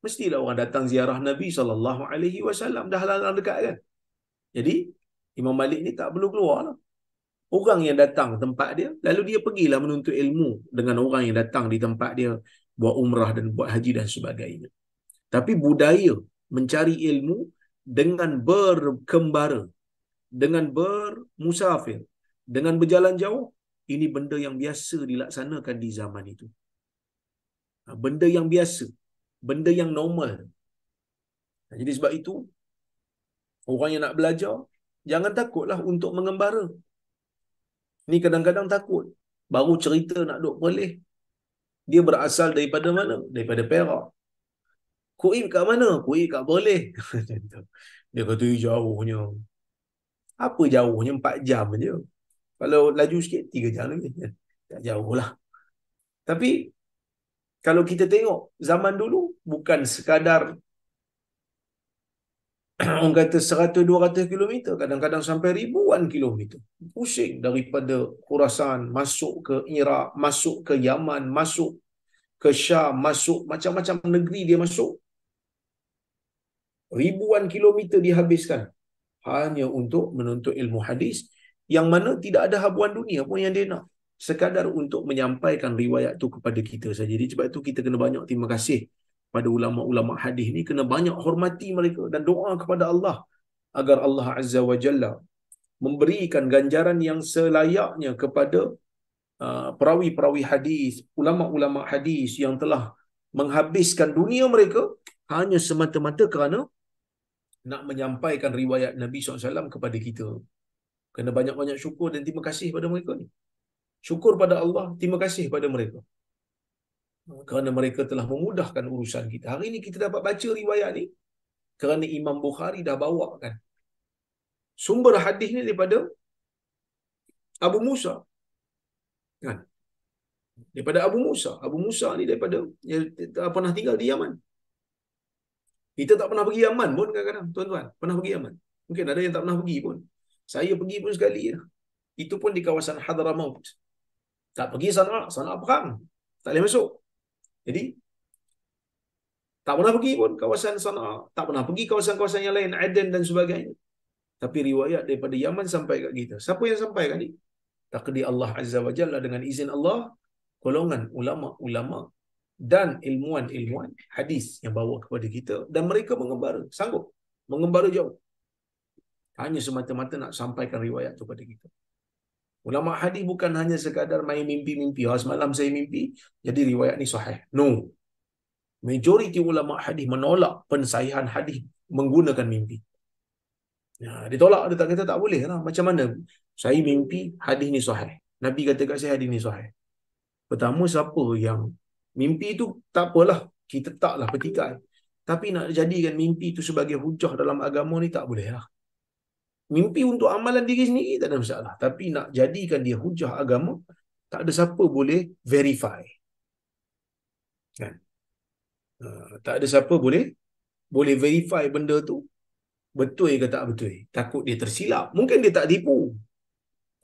mestilah orang datang ziarah Nabi sallallahu alaihi wasallam dah halal dekat kan. Jadi Imam Malik ni tak perlu keluar lah. Orang yang datang ke tempat dia, lalu dia pergilah menuntut ilmu dengan orang yang datang di tempat dia buat umrah dan buat haji dan sebagainya. Tapi budaya mencari ilmu dengan berkembara, dengan bermusafir, dengan berjalan jauh, ini benda yang biasa dilaksanakan di zaman itu. Ha, benda yang biasa, benda yang normal. Ha, jadi sebab itu, orang yang nak belajar, jangan takutlah untuk mengembara. Ini kadang-kadang takut. Baru cerita nak duk boleh. Dia berasal daripada mana? Daripada Perak. Kuih kat mana? Kuih kat boleh. Dia kata, jauhnya. Apa jauhnya? Empat jam je. Kalau laju sikit, tiga jam lagi. Ya, tak jauh lah. Tapi, kalau kita tengok zaman dulu, bukan sekadar orang kata 100-200 kilometer, kadang-kadang sampai ribuan kilometer. Pusing daripada Khurasan, masuk ke Iraq, masuk ke Yaman, masuk ke Syam, masuk macam-macam negeri dia masuk. Ribuan kilometer dihabiskan hanya untuk menuntut ilmu hadis yang mana tidak ada habuan dunia pun yang dia nak sekadar untuk menyampaikan riwayat tu kepada kita saja. Jadi sebab itu kita kena banyak terima kasih pada ulama-ulama hadis ni kena banyak hormati mereka dan doa kepada Allah agar Allah Azza wa Jalla memberikan ganjaran yang selayaknya kepada uh, perawi-perawi hadis, ulama-ulama hadis yang telah menghabiskan dunia mereka hanya semata-mata kerana nak menyampaikan riwayat Nabi SAW kepada kita kena banyak-banyak syukur dan terima kasih pada mereka ni. Syukur pada Allah, terima kasih pada mereka. Kerana mereka telah memudahkan urusan kita. Hari ini kita dapat baca riwayat ni kerana Imam Bukhari dah bawa kan. Sumber hadis ni daripada Abu Musa. Kan? Daripada Abu Musa. Abu Musa ni daripada yang pernah tinggal di Yaman. Kita tak pernah pergi Yaman pun kadang-kadang, tuan-tuan. Pernah pergi Yaman. Mungkin ada yang tak pernah pergi pun. Saya pergi pun sekali. Itu pun di kawasan Hadramaut. Tak pergi sana, sana perang. Tak boleh masuk. Jadi, tak pernah pergi pun kawasan sana. Tak pernah pergi kawasan-kawasan yang lain, Aden dan sebagainya. Tapi riwayat daripada Yaman sampai ke kita. Siapa yang sampai kali? Takdir Allah Azza wa Jalla dengan izin Allah, golongan ulama-ulama dan ilmuan-ilmuan hadis yang bawa kepada kita. Dan mereka mengembara, sanggup mengembara jauh hanya semata-mata nak sampaikan riwayat itu kepada kita. Ulama hadis bukan hanya sekadar main mimpi-mimpi. Ha, semalam saya mimpi, jadi riwayat ini sahih. No. Majoriti ulama hadis menolak pensahihan hadis menggunakan mimpi. Ya, dia tolak, dia tak kata tak boleh. Lah. Macam mana? Saya mimpi, hadis ni sahih. Nabi kata kat saya, hadis ni sahih. Pertama, siapa yang mimpi itu tak apalah. Kita taklah petikan. Tapi nak jadikan mimpi itu sebagai hujah dalam agama ni tak boleh lah mimpi untuk amalan diri sendiri tak ada masalah tapi nak jadikan dia hujah agama tak ada siapa boleh verify kan uh, tak ada siapa boleh boleh verify benda tu betul ke tak betul takut dia tersilap mungkin dia tak tipu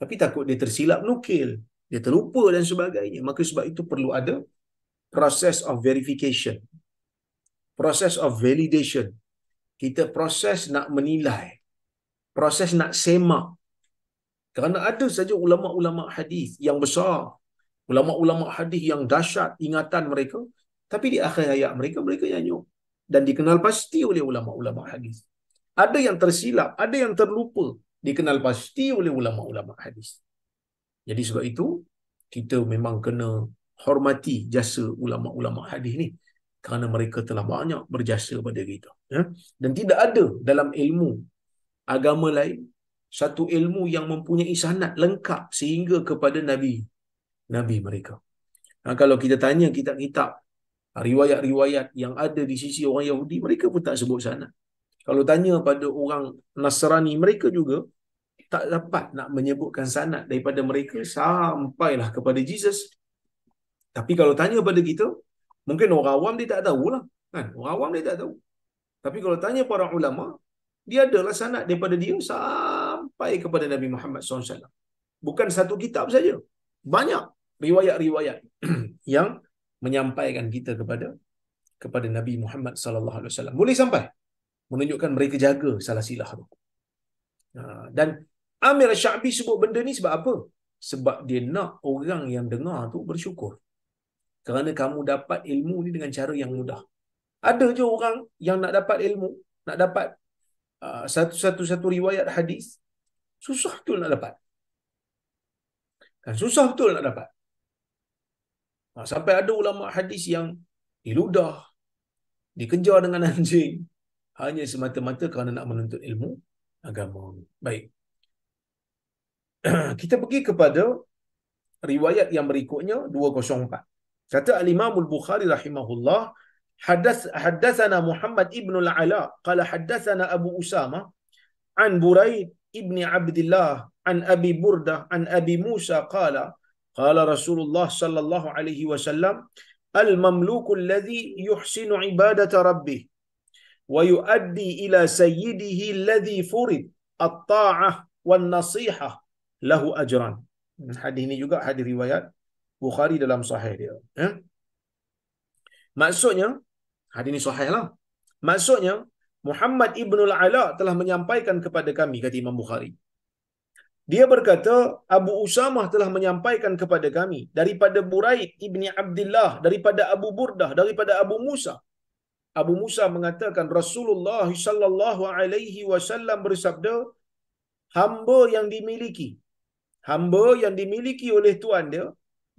tapi takut dia tersilap nukil dia terlupa dan sebagainya maka sebab itu perlu ada process of verification process of validation kita proses nak menilai proses nak semak. Kerana ada saja ulama-ulama hadis yang besar, ulama-ulama hadis yang dahsyat ingatan mereka, tapi di akhir hayat mereka mereka nyanyuk dan dikenal pasti oleh ulama-ulama hadis. Ada yang tersilap, ada yang terlupa, dikenal pasti oleh ulama-ulama hadis. Jadi sebab itu kita memang kena hormati jasa ulama-ulama hadis ni kerana mereka telah banyak berjasa pada kita. Ya. Dan tidak ada dalam ilmu agama lain satu ilmu yang mempunyai sanad lengkap sehingga kepada nabi nabi mereka ha, kalau kita tanya kitab-kitab ha, riwayat-riwayat yang ada di sisi orang Yahudi mereka pun tak sebut sanad kalau tanya pada orang Nasrani mereka juga tak dapat nak menyebutkan sanad daripada mereka sampailah kepada Jesus tapi kalau tanya pada kita mungkin orang awam dia tak tahu lah kan orang awam dia tak tahu tapi kalau tanya para ulama dia adalah sanad daripada dia sampai kepada Nabi Muhammad SAW. Bukan satu kitab saja. Banyak riwayat-riwayat yang menyampaikan kita kepada kepada Nabi Muhammad sallallahu alaihi wasallam. Boleh sampai menunjukkan mereka jaga salah silah tu. Ha, dan Amir Syabi sebut benda ni sebab apa? Sebab dia nak orang yang dengar tu bersyukur. Kerana kamu dapat ilmu ni dengan cara yang mudah. Ada je orang yang nak dapat ilmu, nak dapat satu-satu-satu ah, riwayat hadis susah betul nak dapat. kan susah betul nak dapat. Ah, sampai ada ulama hadis yang diludah, dikejar dengan anjing hanya semata-mata kerana nak menuntut ilmu agama. Baik. Kita pergi kepada riwayat yang berikutnya 204. Kata Al-Imam Al-Bukhari rahimahullah حدث حدثنا محمد ابن العلاء قال حدثنا أبو أسامة عن بريد ابن عبد الله عن أبي بردة عن أبي موسى قال قال رسول الله صلى الله عليه وسلم المملوك الذي يحسن عبادة ربه ويؤدي إلى سيده الذي فرض الطاعة والنصيحة له أجران hadis ini juga hadis riwayat Bukhari dalam sahih dia eh? Maksudnya, hadis ini sahih lah. Maksudnya, Muhammad Ibn al-Ala telah menyampaikan kepada kami, kata Imam Bukhari. Dia berkata, Abu Usamah telah menyampaikan kepada kami daripada Buraid Ibni Abdullah, daripada Abu Burdah, daripada Abu Musa. Abu Musa mengatakan Rasulullah sallallahu alaihi wasallam bersabda hamba yang dimiliki hamba yang dimiliki oleh tuan dia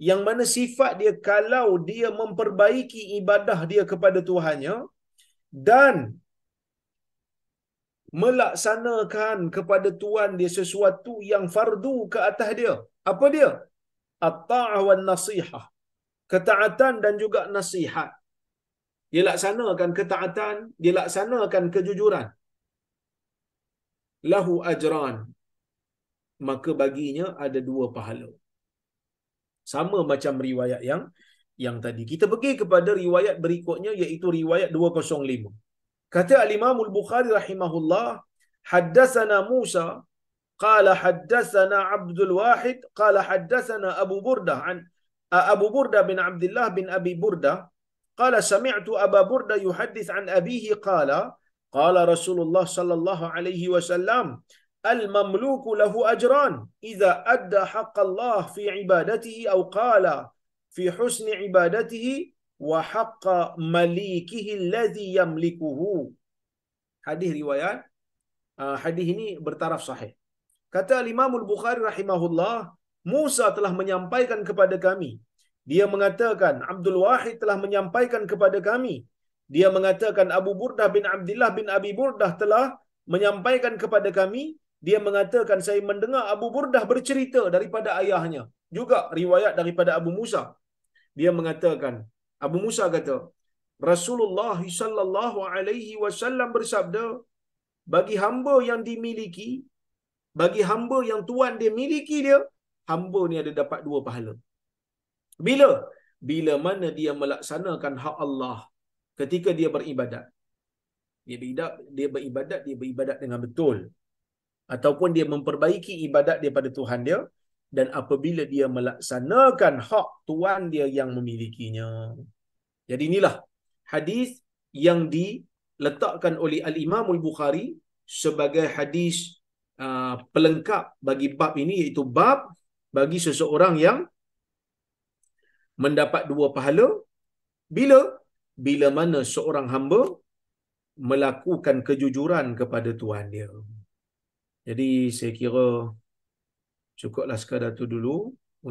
yang mana sifat dia kalau dia memperbaiki ibadah dia kepada Tuhannya dan melaksanakan kepada Tuhan dia sesuatu yang fardu ke atas dia. Apa dia? At-ta'ah wa nasihah. Ketaatan dan juga nasihat. Dia laksanakan ketaatan, dia laksanakan kejujuran. Lahu ajran. Maka baginya ada dua pahala sama macam riwayat yang yang tadi kita pergi kepada riwayat berikutnya iaitu riwayat 205 kata al-imam al-bukhari rahimahullah haddatsana musa qala haddatsana abdul wahid qala haddatsana abu Burda, an abu Burda bin abdullah bin abi Burda, qala sami'tu abu Burda yuhaddits an abihi qala qala rasulullah sallallahu alaihi wasallam al-mamluku lahu ajran idza adda haqq Allah fi ibadatihi atau qala fi husni ibadatihi wa haqq malikihi alladhi yamlikuhu hadis riwayat uh, hadis ini bertaraf sahih kata Imamul bukhari rahimahullah Musa telah menyampaikan kepada kami dia mengatakan Abdul Wahid telah menyampaikan kepada kami dia mengatakan Abu Burdah bin Abdullah bin Abi Burdah telah menyampaikan kepada kami dia mengatakan saya mendengar Abu Burdah bercerita daripada ayahnya juga riwayat daripada Abu Musa dia mengatakan Abu Musa kata Rasulullah sallallahu alaihi wasallam bersabda bagi hamba yang dimiliki bagi hamba yang tuan dia miliki dia hamba ni ada dapat dua pahala bila bila mana dia melaksanakan hak Allah ketika dia beribadat dia beribadat dia beribadat dia beribadat dengan betul ataupun dia memperbaiki ibadat dia pada Tuhan dia dan apabila dia melaksanakan hak Tuhan dia yang memilikinya. Jadi inilah hadis yang diletakkan oleh Al-Imam Al-Bukhari sebagai hadis uh, pelengkap bagi bab ini iaitu bab bagi seseorang yang mendapat dua pahala bila bila mana seorang hamba melakukan kejujuran kepada Tuhan dia. Jadi saya kira cukuplah sekadar itu dulu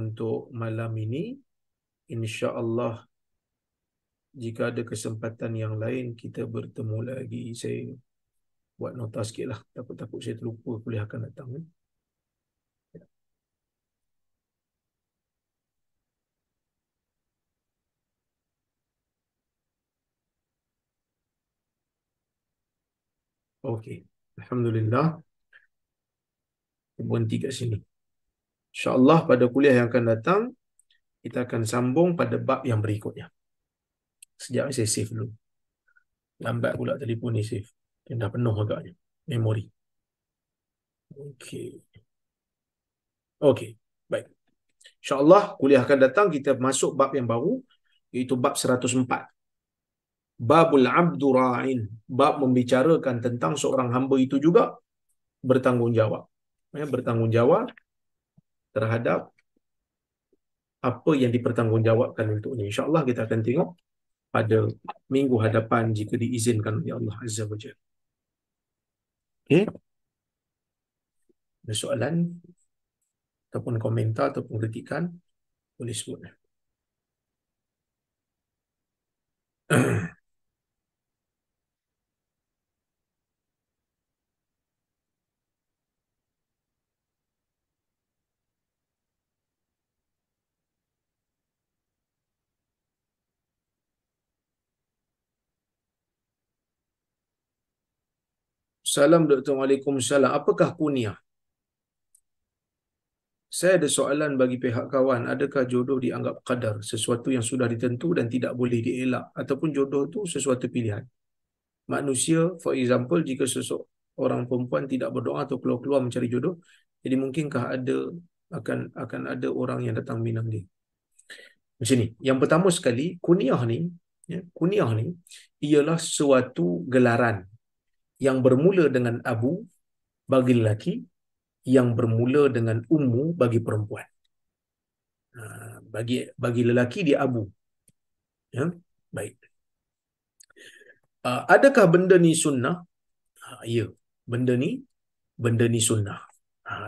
untuk malam ini. Insya Allah jika ada kesempatan yang lain kita bertemu lagi. Saya buat nota sikit lah. Takut-takut saya terlupa kuliah akan datang. Ya. Kan? Okay. Alhamdulillah berhenti kat sini. InsyaAllah pada kuliah yang akan datang, kita akan sambung pada bab yang berikutnya. Sejak saya save dulu. Lambat pula telefon ni save. yang dah penuh agaknya. Memori. Okay, okay, Baik. InsyaAllah kuliah akan datang, kita masuk bab yang baru. Iaitu bab 104. Babul Abdurra'in. Bab membicarakan tentang seorang hamba itu juga bertanggungjawab ya, bertanggungjawab terhadap apa yang dipertanggungjawabkan untuknya. InsyaAllah kita akan tengok pada minggu hadapan jika diizinkan oleh Allah Azza wa Jal. Okay. Ada soalan ataupun komentar ataupun kritikan boleh sebut. Salam Dr. Waalaikumsalam. Apakah kuniah? Saya ada soalan bagi pihak kawan. Adakah jodoh dianggap kadar? Sesuatu yang sudah ditentu dan tidak boleh dielak. Ataupun jodoh itu sesuatu pilihan. Manusia, for example, jika seseorang perempuan tidak berdoa atau keluar-keluar mencari jodoh, jadi mungkinkah ada akan akan ada orang yang datang minang dia? Macam ni. Yang pertama sekali, kuniah ni, ya, kuniah ni ialah suatu gelaran yang bermula dengan abu bagi lelaki yang bermula dengan ummu bagi perempuan ha, bagi bagi lelaki dia abu ya baik ha, adakah benda ni sunnah ha, ya benda ni benda ni sunnah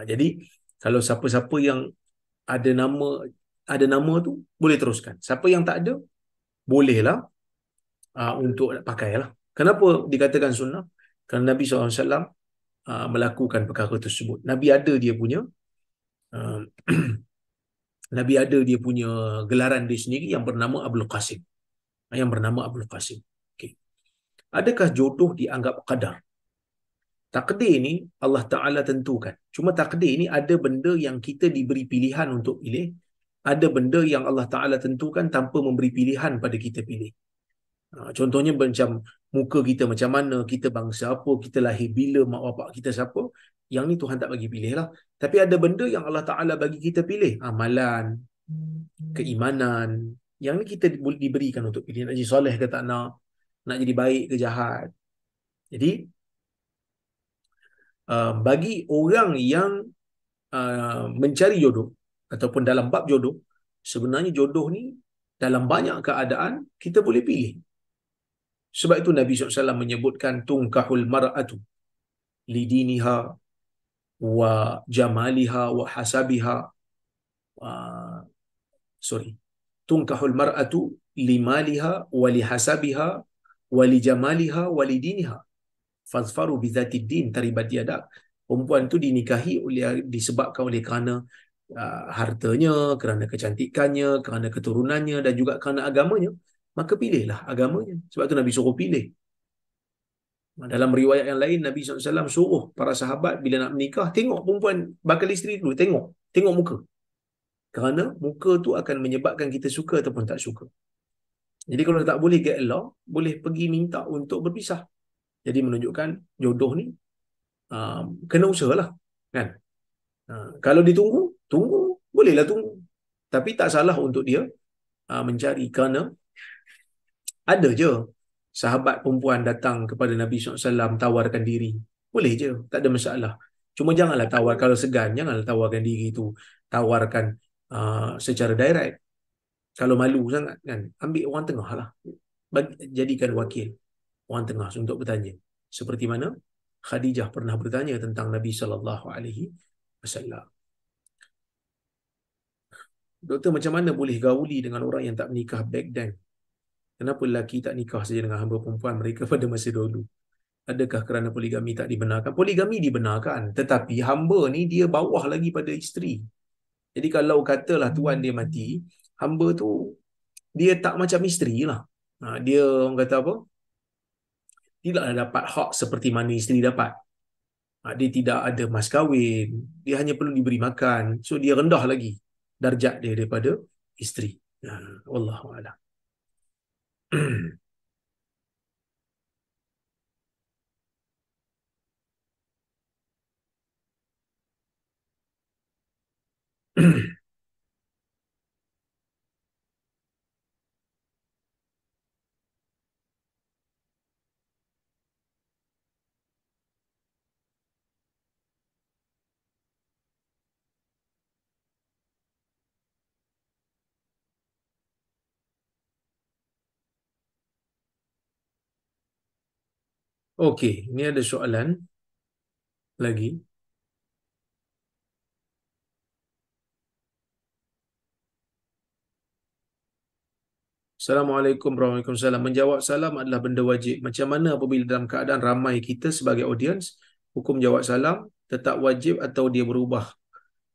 jadi kalau siapa-siapa yang ada nama ada nama tu boleh teruskan siapa yang tak ada bolehlah uh, untuk pakailah kenapa dikatakan sunnah kerana Nabi SAW uh, melakukan perkara tersebut. Nabi ada dia punya uh, Nabi ada dia punya gelaran dia sendiri yang bernama Abdul Qasim. Ah, yang bernama Abdul Qasim. Okay. Adakah jodoh dianggap qadar? Takdir ini Allah Ta'ala tentukan. Cuma takdir ini ada benda yang kita diberi pilihan untuk pilih. Ada benda yang Allah Ta'ala tentukan tanpa memberi pilihan pada kita pilih. Ha, contohnya macam muka kita macam mana, kita bangsa apa, kita lahir bila, mak bapak kita siapa. Yang ni Tuhan tak bagi pilih lah. Tapi ada benda yang Allah Ta'ala bagi kita pilih. Amalan, hmm. keimanan. Yang ni kita boleh diberikan untuk pilih. Nak jadi soleh ke tak nak. Nak jadi baik ke jahat. Jadi, uh, bagi orang yang uh, mencari jodoh, ataupun dalam bab jodoh, sebenarnya jodoh ni dalam banyak keadaan kita boleh pilih. Sebab itu Nabi SAW menyebutkan tungkahul mar'atu lidiniha wa jamaliha wa hasabiha wa sorry tungkahul mar'atu limaliha wa lihasabiha wa lijamaliha wa lidiniha fazfaru bidhati din taribat yadak perempuan tu dinikahi oleh disebabkan oleh kerana uh, hartanya kerana kecantikannya kerana keturunannya dan juga kerana agamanya maka pilihlah agamanya. Sebab tu Nabi suruh pilih. Dalam riwayat yang lain, Nabi SAW suruh para sahabat bila nak menikah, tengok perempuan bakal isteri dulu, tengok. Tengok muka. Kerana muka tu akan menyebabkan kita suka ataupun tak suka. Jadi kalau tak boleh get along, boleh pergi minta untuk berpisah. Jadi menunjukkan jodoh ni um, kena usahalah. Kan? Uh, kalau ditunggu, tunggu. Bolehlah tunggu. Tapi tak salah untuk dia uh, mencari kerana ada je sahabat perempuan datang kepada Nabi SAW tawarkan diri. Boleh je, tak ada masalah. Cuma janganlah tawar kalau segan, janganlah tawarkan diri itu. Tawarkan uh, secara direct. Kalau malu sangat kan, ambil orang tengah lah. Bagi, jadikan wakil orang tengah untuk bertanya. Seperti mana Khadijah pernah bertanya tentang Nabi sallallahu alaihi wasallam. Doktor macam mana boleh gauli dengan orang yang tak menikah back then? Kenapa lelaki tak nikah saja dengan hamba perempuan mereka pada masa dulu? Adakah kerana poligami tak dibenarkan? Poligami dibenarkan. Tetapi hamba ni dia bawah lagi pada isteri. Jadi kalau katalah tuan dia mati, hamba tu dia tak macam isteri lah. Ha, dia orang kata apa? Tidaklah dapat hak seperti mana isteri dapat. Ha, dia tidak ada mas kahwin. Dia hanya perlu diberi makan. So dia rendah lagi darjat dia daripada isteri. Ha, Allah Allah. mm Okey, ini ada soalan lagi. Assalamualaikum warahmatullahi wabarakatuh. Menjawab salam adalah benda wajib. Macam mana apabila dalam keadaan ramai kita sebagai audiens, hukum jawab salam tetap wajib atau dia berubah?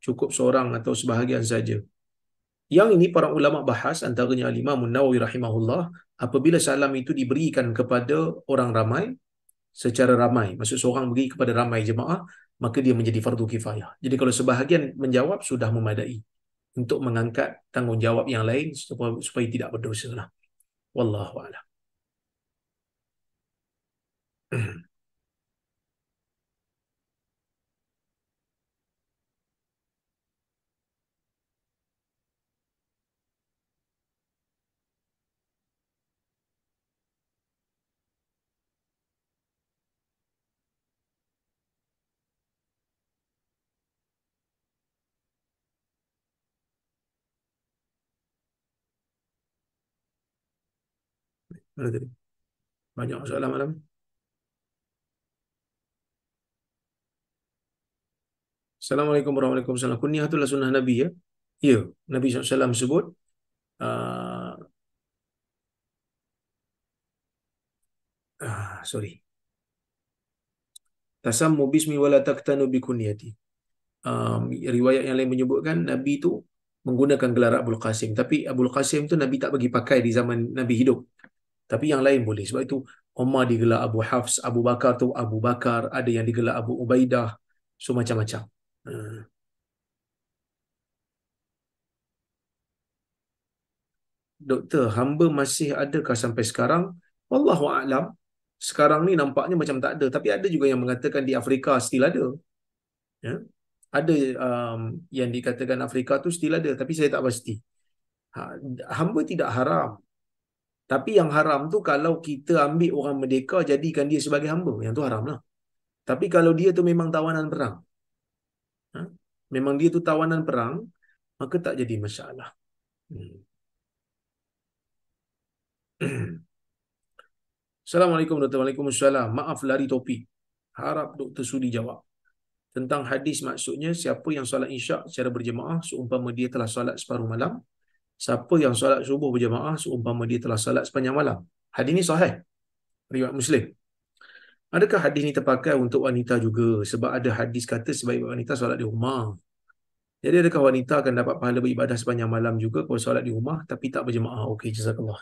Cukup seorang atau sebahagian saja? Yang ini para ulama bahas antaranya Al-Imam Nawawi rahimahullah apabila salam itu diberikan kepada orang ramai secara ramai, maksud seorang pergi kepada ramai jemaah, maka dia menjadi fardu kifayah. Jadi kalau sebahagian menjawab, sudah memadai untuk mengangkat tanggungjawab yang lain supaya, supaya tidak berdosa. Lah. Wallahu'alam. mm Berarti. Banyak soalan malam ni. Assalamualaikum warahmatullahi wabarakatuh. Kurnia itulah sunnah Nabi ya. Ya, Nabi SAW sebut. Uh, ah, sorry. Tasammu bismi wala taktanu bi kunyati. Um, riwayat yang lain menyebutkan Nabi itu menggunakan gelar abul Qasim. Tapi abul Qasim itu Nabi tak bagi pakai di zaman Nabi hidup. Tapi yang lain boleh. Sebab itu Umar digelar Abu Hafs, Abu Bakar tu Abu Bakar, ada yang digelar Abu Ubaidah, so macam-macam. Hmm. Doktor, hamba masih adakah sampai sekarang? Wallahu a'lam. Sekarang ni nampaknya macam tak ada, tapi ada juga yang mengatakan di Afrika still ada. Ya. Ada um, yang dikatakan Afrika tu still ada, tapi saya tak pasti. Ha, hamba tidak haram tapi yang haram tu kalau kita ambil orang merdeka jadikan dia sebagai hamba, yang tu haramlah. Tapi kalau dia tu memang tawanan perang. Ha? Memang dia tu tawanan perang, maka tak jadi masalah. Hmm. Assalamualaikum warahmatullahi wabarakatuh. Maaf lari topi. Harap Dr. Sudi jawab. Tentang hadis maksudnya siapa yang solat isyak secara berjemaah seumpama dia telah solat separuh malam siapa yang solat subuh berjemaah seumpama dia telah solat sepanjang malam. Hadis ini sahih. Riwayat Muslim. Adakah hadis ini terpakai untuk wanita juga? Sebab ada hadis kata sebaik wanita solat di rumah. Jadi adakah wanita akan dapat pahala beribadah sepanjang malam juga kalau solat di rumah tapi tak berjemaah? Okey, jazakallah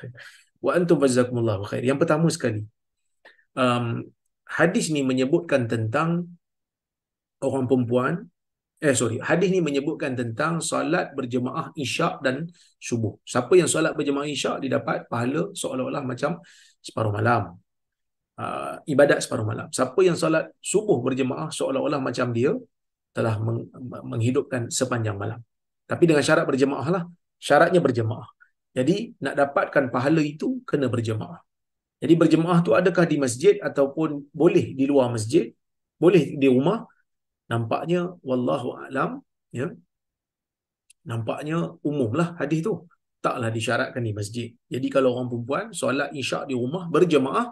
Wa antum jazakumullah khair. Yang pertama sekali, um, hadis ini menyebutkan tentang orang perempuan eh sorry hadis ni menyebutkan tentang solat berjemaah isyak dan subuh siapa yang solat berjemaah isyak dia dapat pahala seolah-olah macam separuh malam uh, ibadat separuh malam siapa yang solat subuh berjemaah seolah-olah macam dia telah meng- menghidupkan sepanjang malam tapi dengan syarat berjemaah lah syaratnya berjemaah jadi nak dapatkan pahala itu kena berjemaah jadi berjemaah tu adakah di masjid ataupun boleh di luar masjid boleh di rumah nampaknya wallahu alam ya nampaknya umumlah hadis tu taklah disyaratkan di masjid jadi kalau orang perempuan solat isyak di rumah berjemaah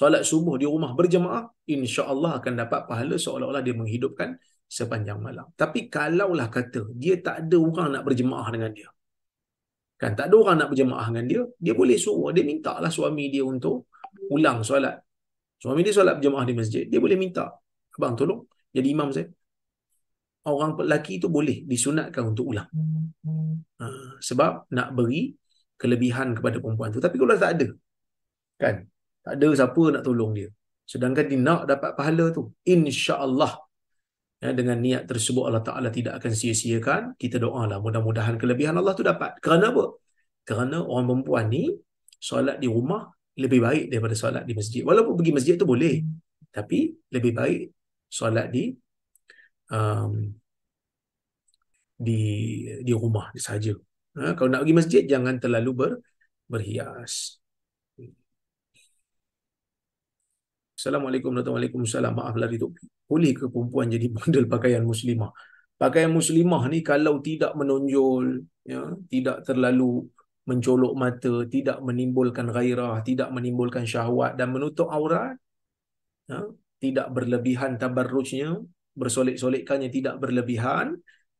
solat subuh di rumah berjemaah insya Allah akan dapat pahala seolah-olah dia menghidupkan sepanjang malam tapi kalaulah kata dia tak ada orang nak berjemaah dengan dia kan tak ada orang nak berjemaah dengan dia dia boleh suruh dia mintalah suami dia untuk ulang solat suami dia solat berjemaah di masjid dia boleh minta abang tolong jadi imam saya orang lelaki itu boleh disunatkan untuk ulang ha, sebab nak beri kelebihan kepada perempuan tu tapi kalau tak ada kan tak ada siapa nak tolong dia sedangkan dia nak dapat pahala tu insyaallah ya, dengan niat tersebut Allah Taala tidak akan sia-siakan kita doalah mudah-mudahan kelebihan Allah tu dapat kerana apa kerana orang perempuan ni solat di rumah lebih baik daripada solat di masjid walaupun pergi masjid tu boleh tapi lebih baik solat di um, di di rumah saja. Ha, kalau nak pergi masjid jangan terlalu ber, berhias. Assalamualaikum warahmatullahi wabarakatuh. Maaf lari topi. Boleh ke perempuan jadi model pakaian muslimah? Pakaian muslimah ni kalau tidak menonjol, ya, tidak terlalu mencolok mata, tidak menimbulkan gairah, tidak menimbulkan syahwat dan menutup aurat, ya, tidak berlebihan tabarrujnya, bersolek-solekkannya tidak berlebihan,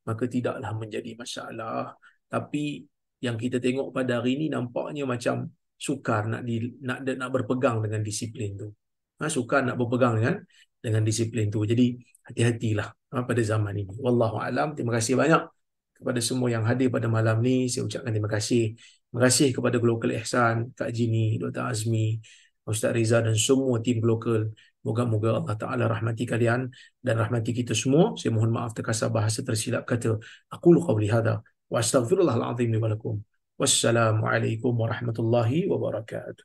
maka tidaklah menjadi masalah. Tapi yang kita tengok pada hari ini nampaknya macam sukar nak di, nak nak berpegang dengan disiplin tu. Ha, sukar nak berpegang dengan dengan disiplin tu. Jadi hati-hatilah ha, pada zaman ini. Wallahu alam. Terima kasih banyak kepada semua yang hadir pada malam ni. Saya ucapkan terima kasih. Terima kasih kepada Global Ihsan, Kak Jini, Dr. Azmi, Ustaz Riza dan semua tim Global Moga-moga Allah Ta'ala rahmati kalian dan rahmati kita semua. Saya mohon maaf terkasar bahasa tersilap kata. Aku lukau lihada. Wa astaghfirullahaladzim li walakum. Wassalamualaikum warahmatullahi wabarakatuh.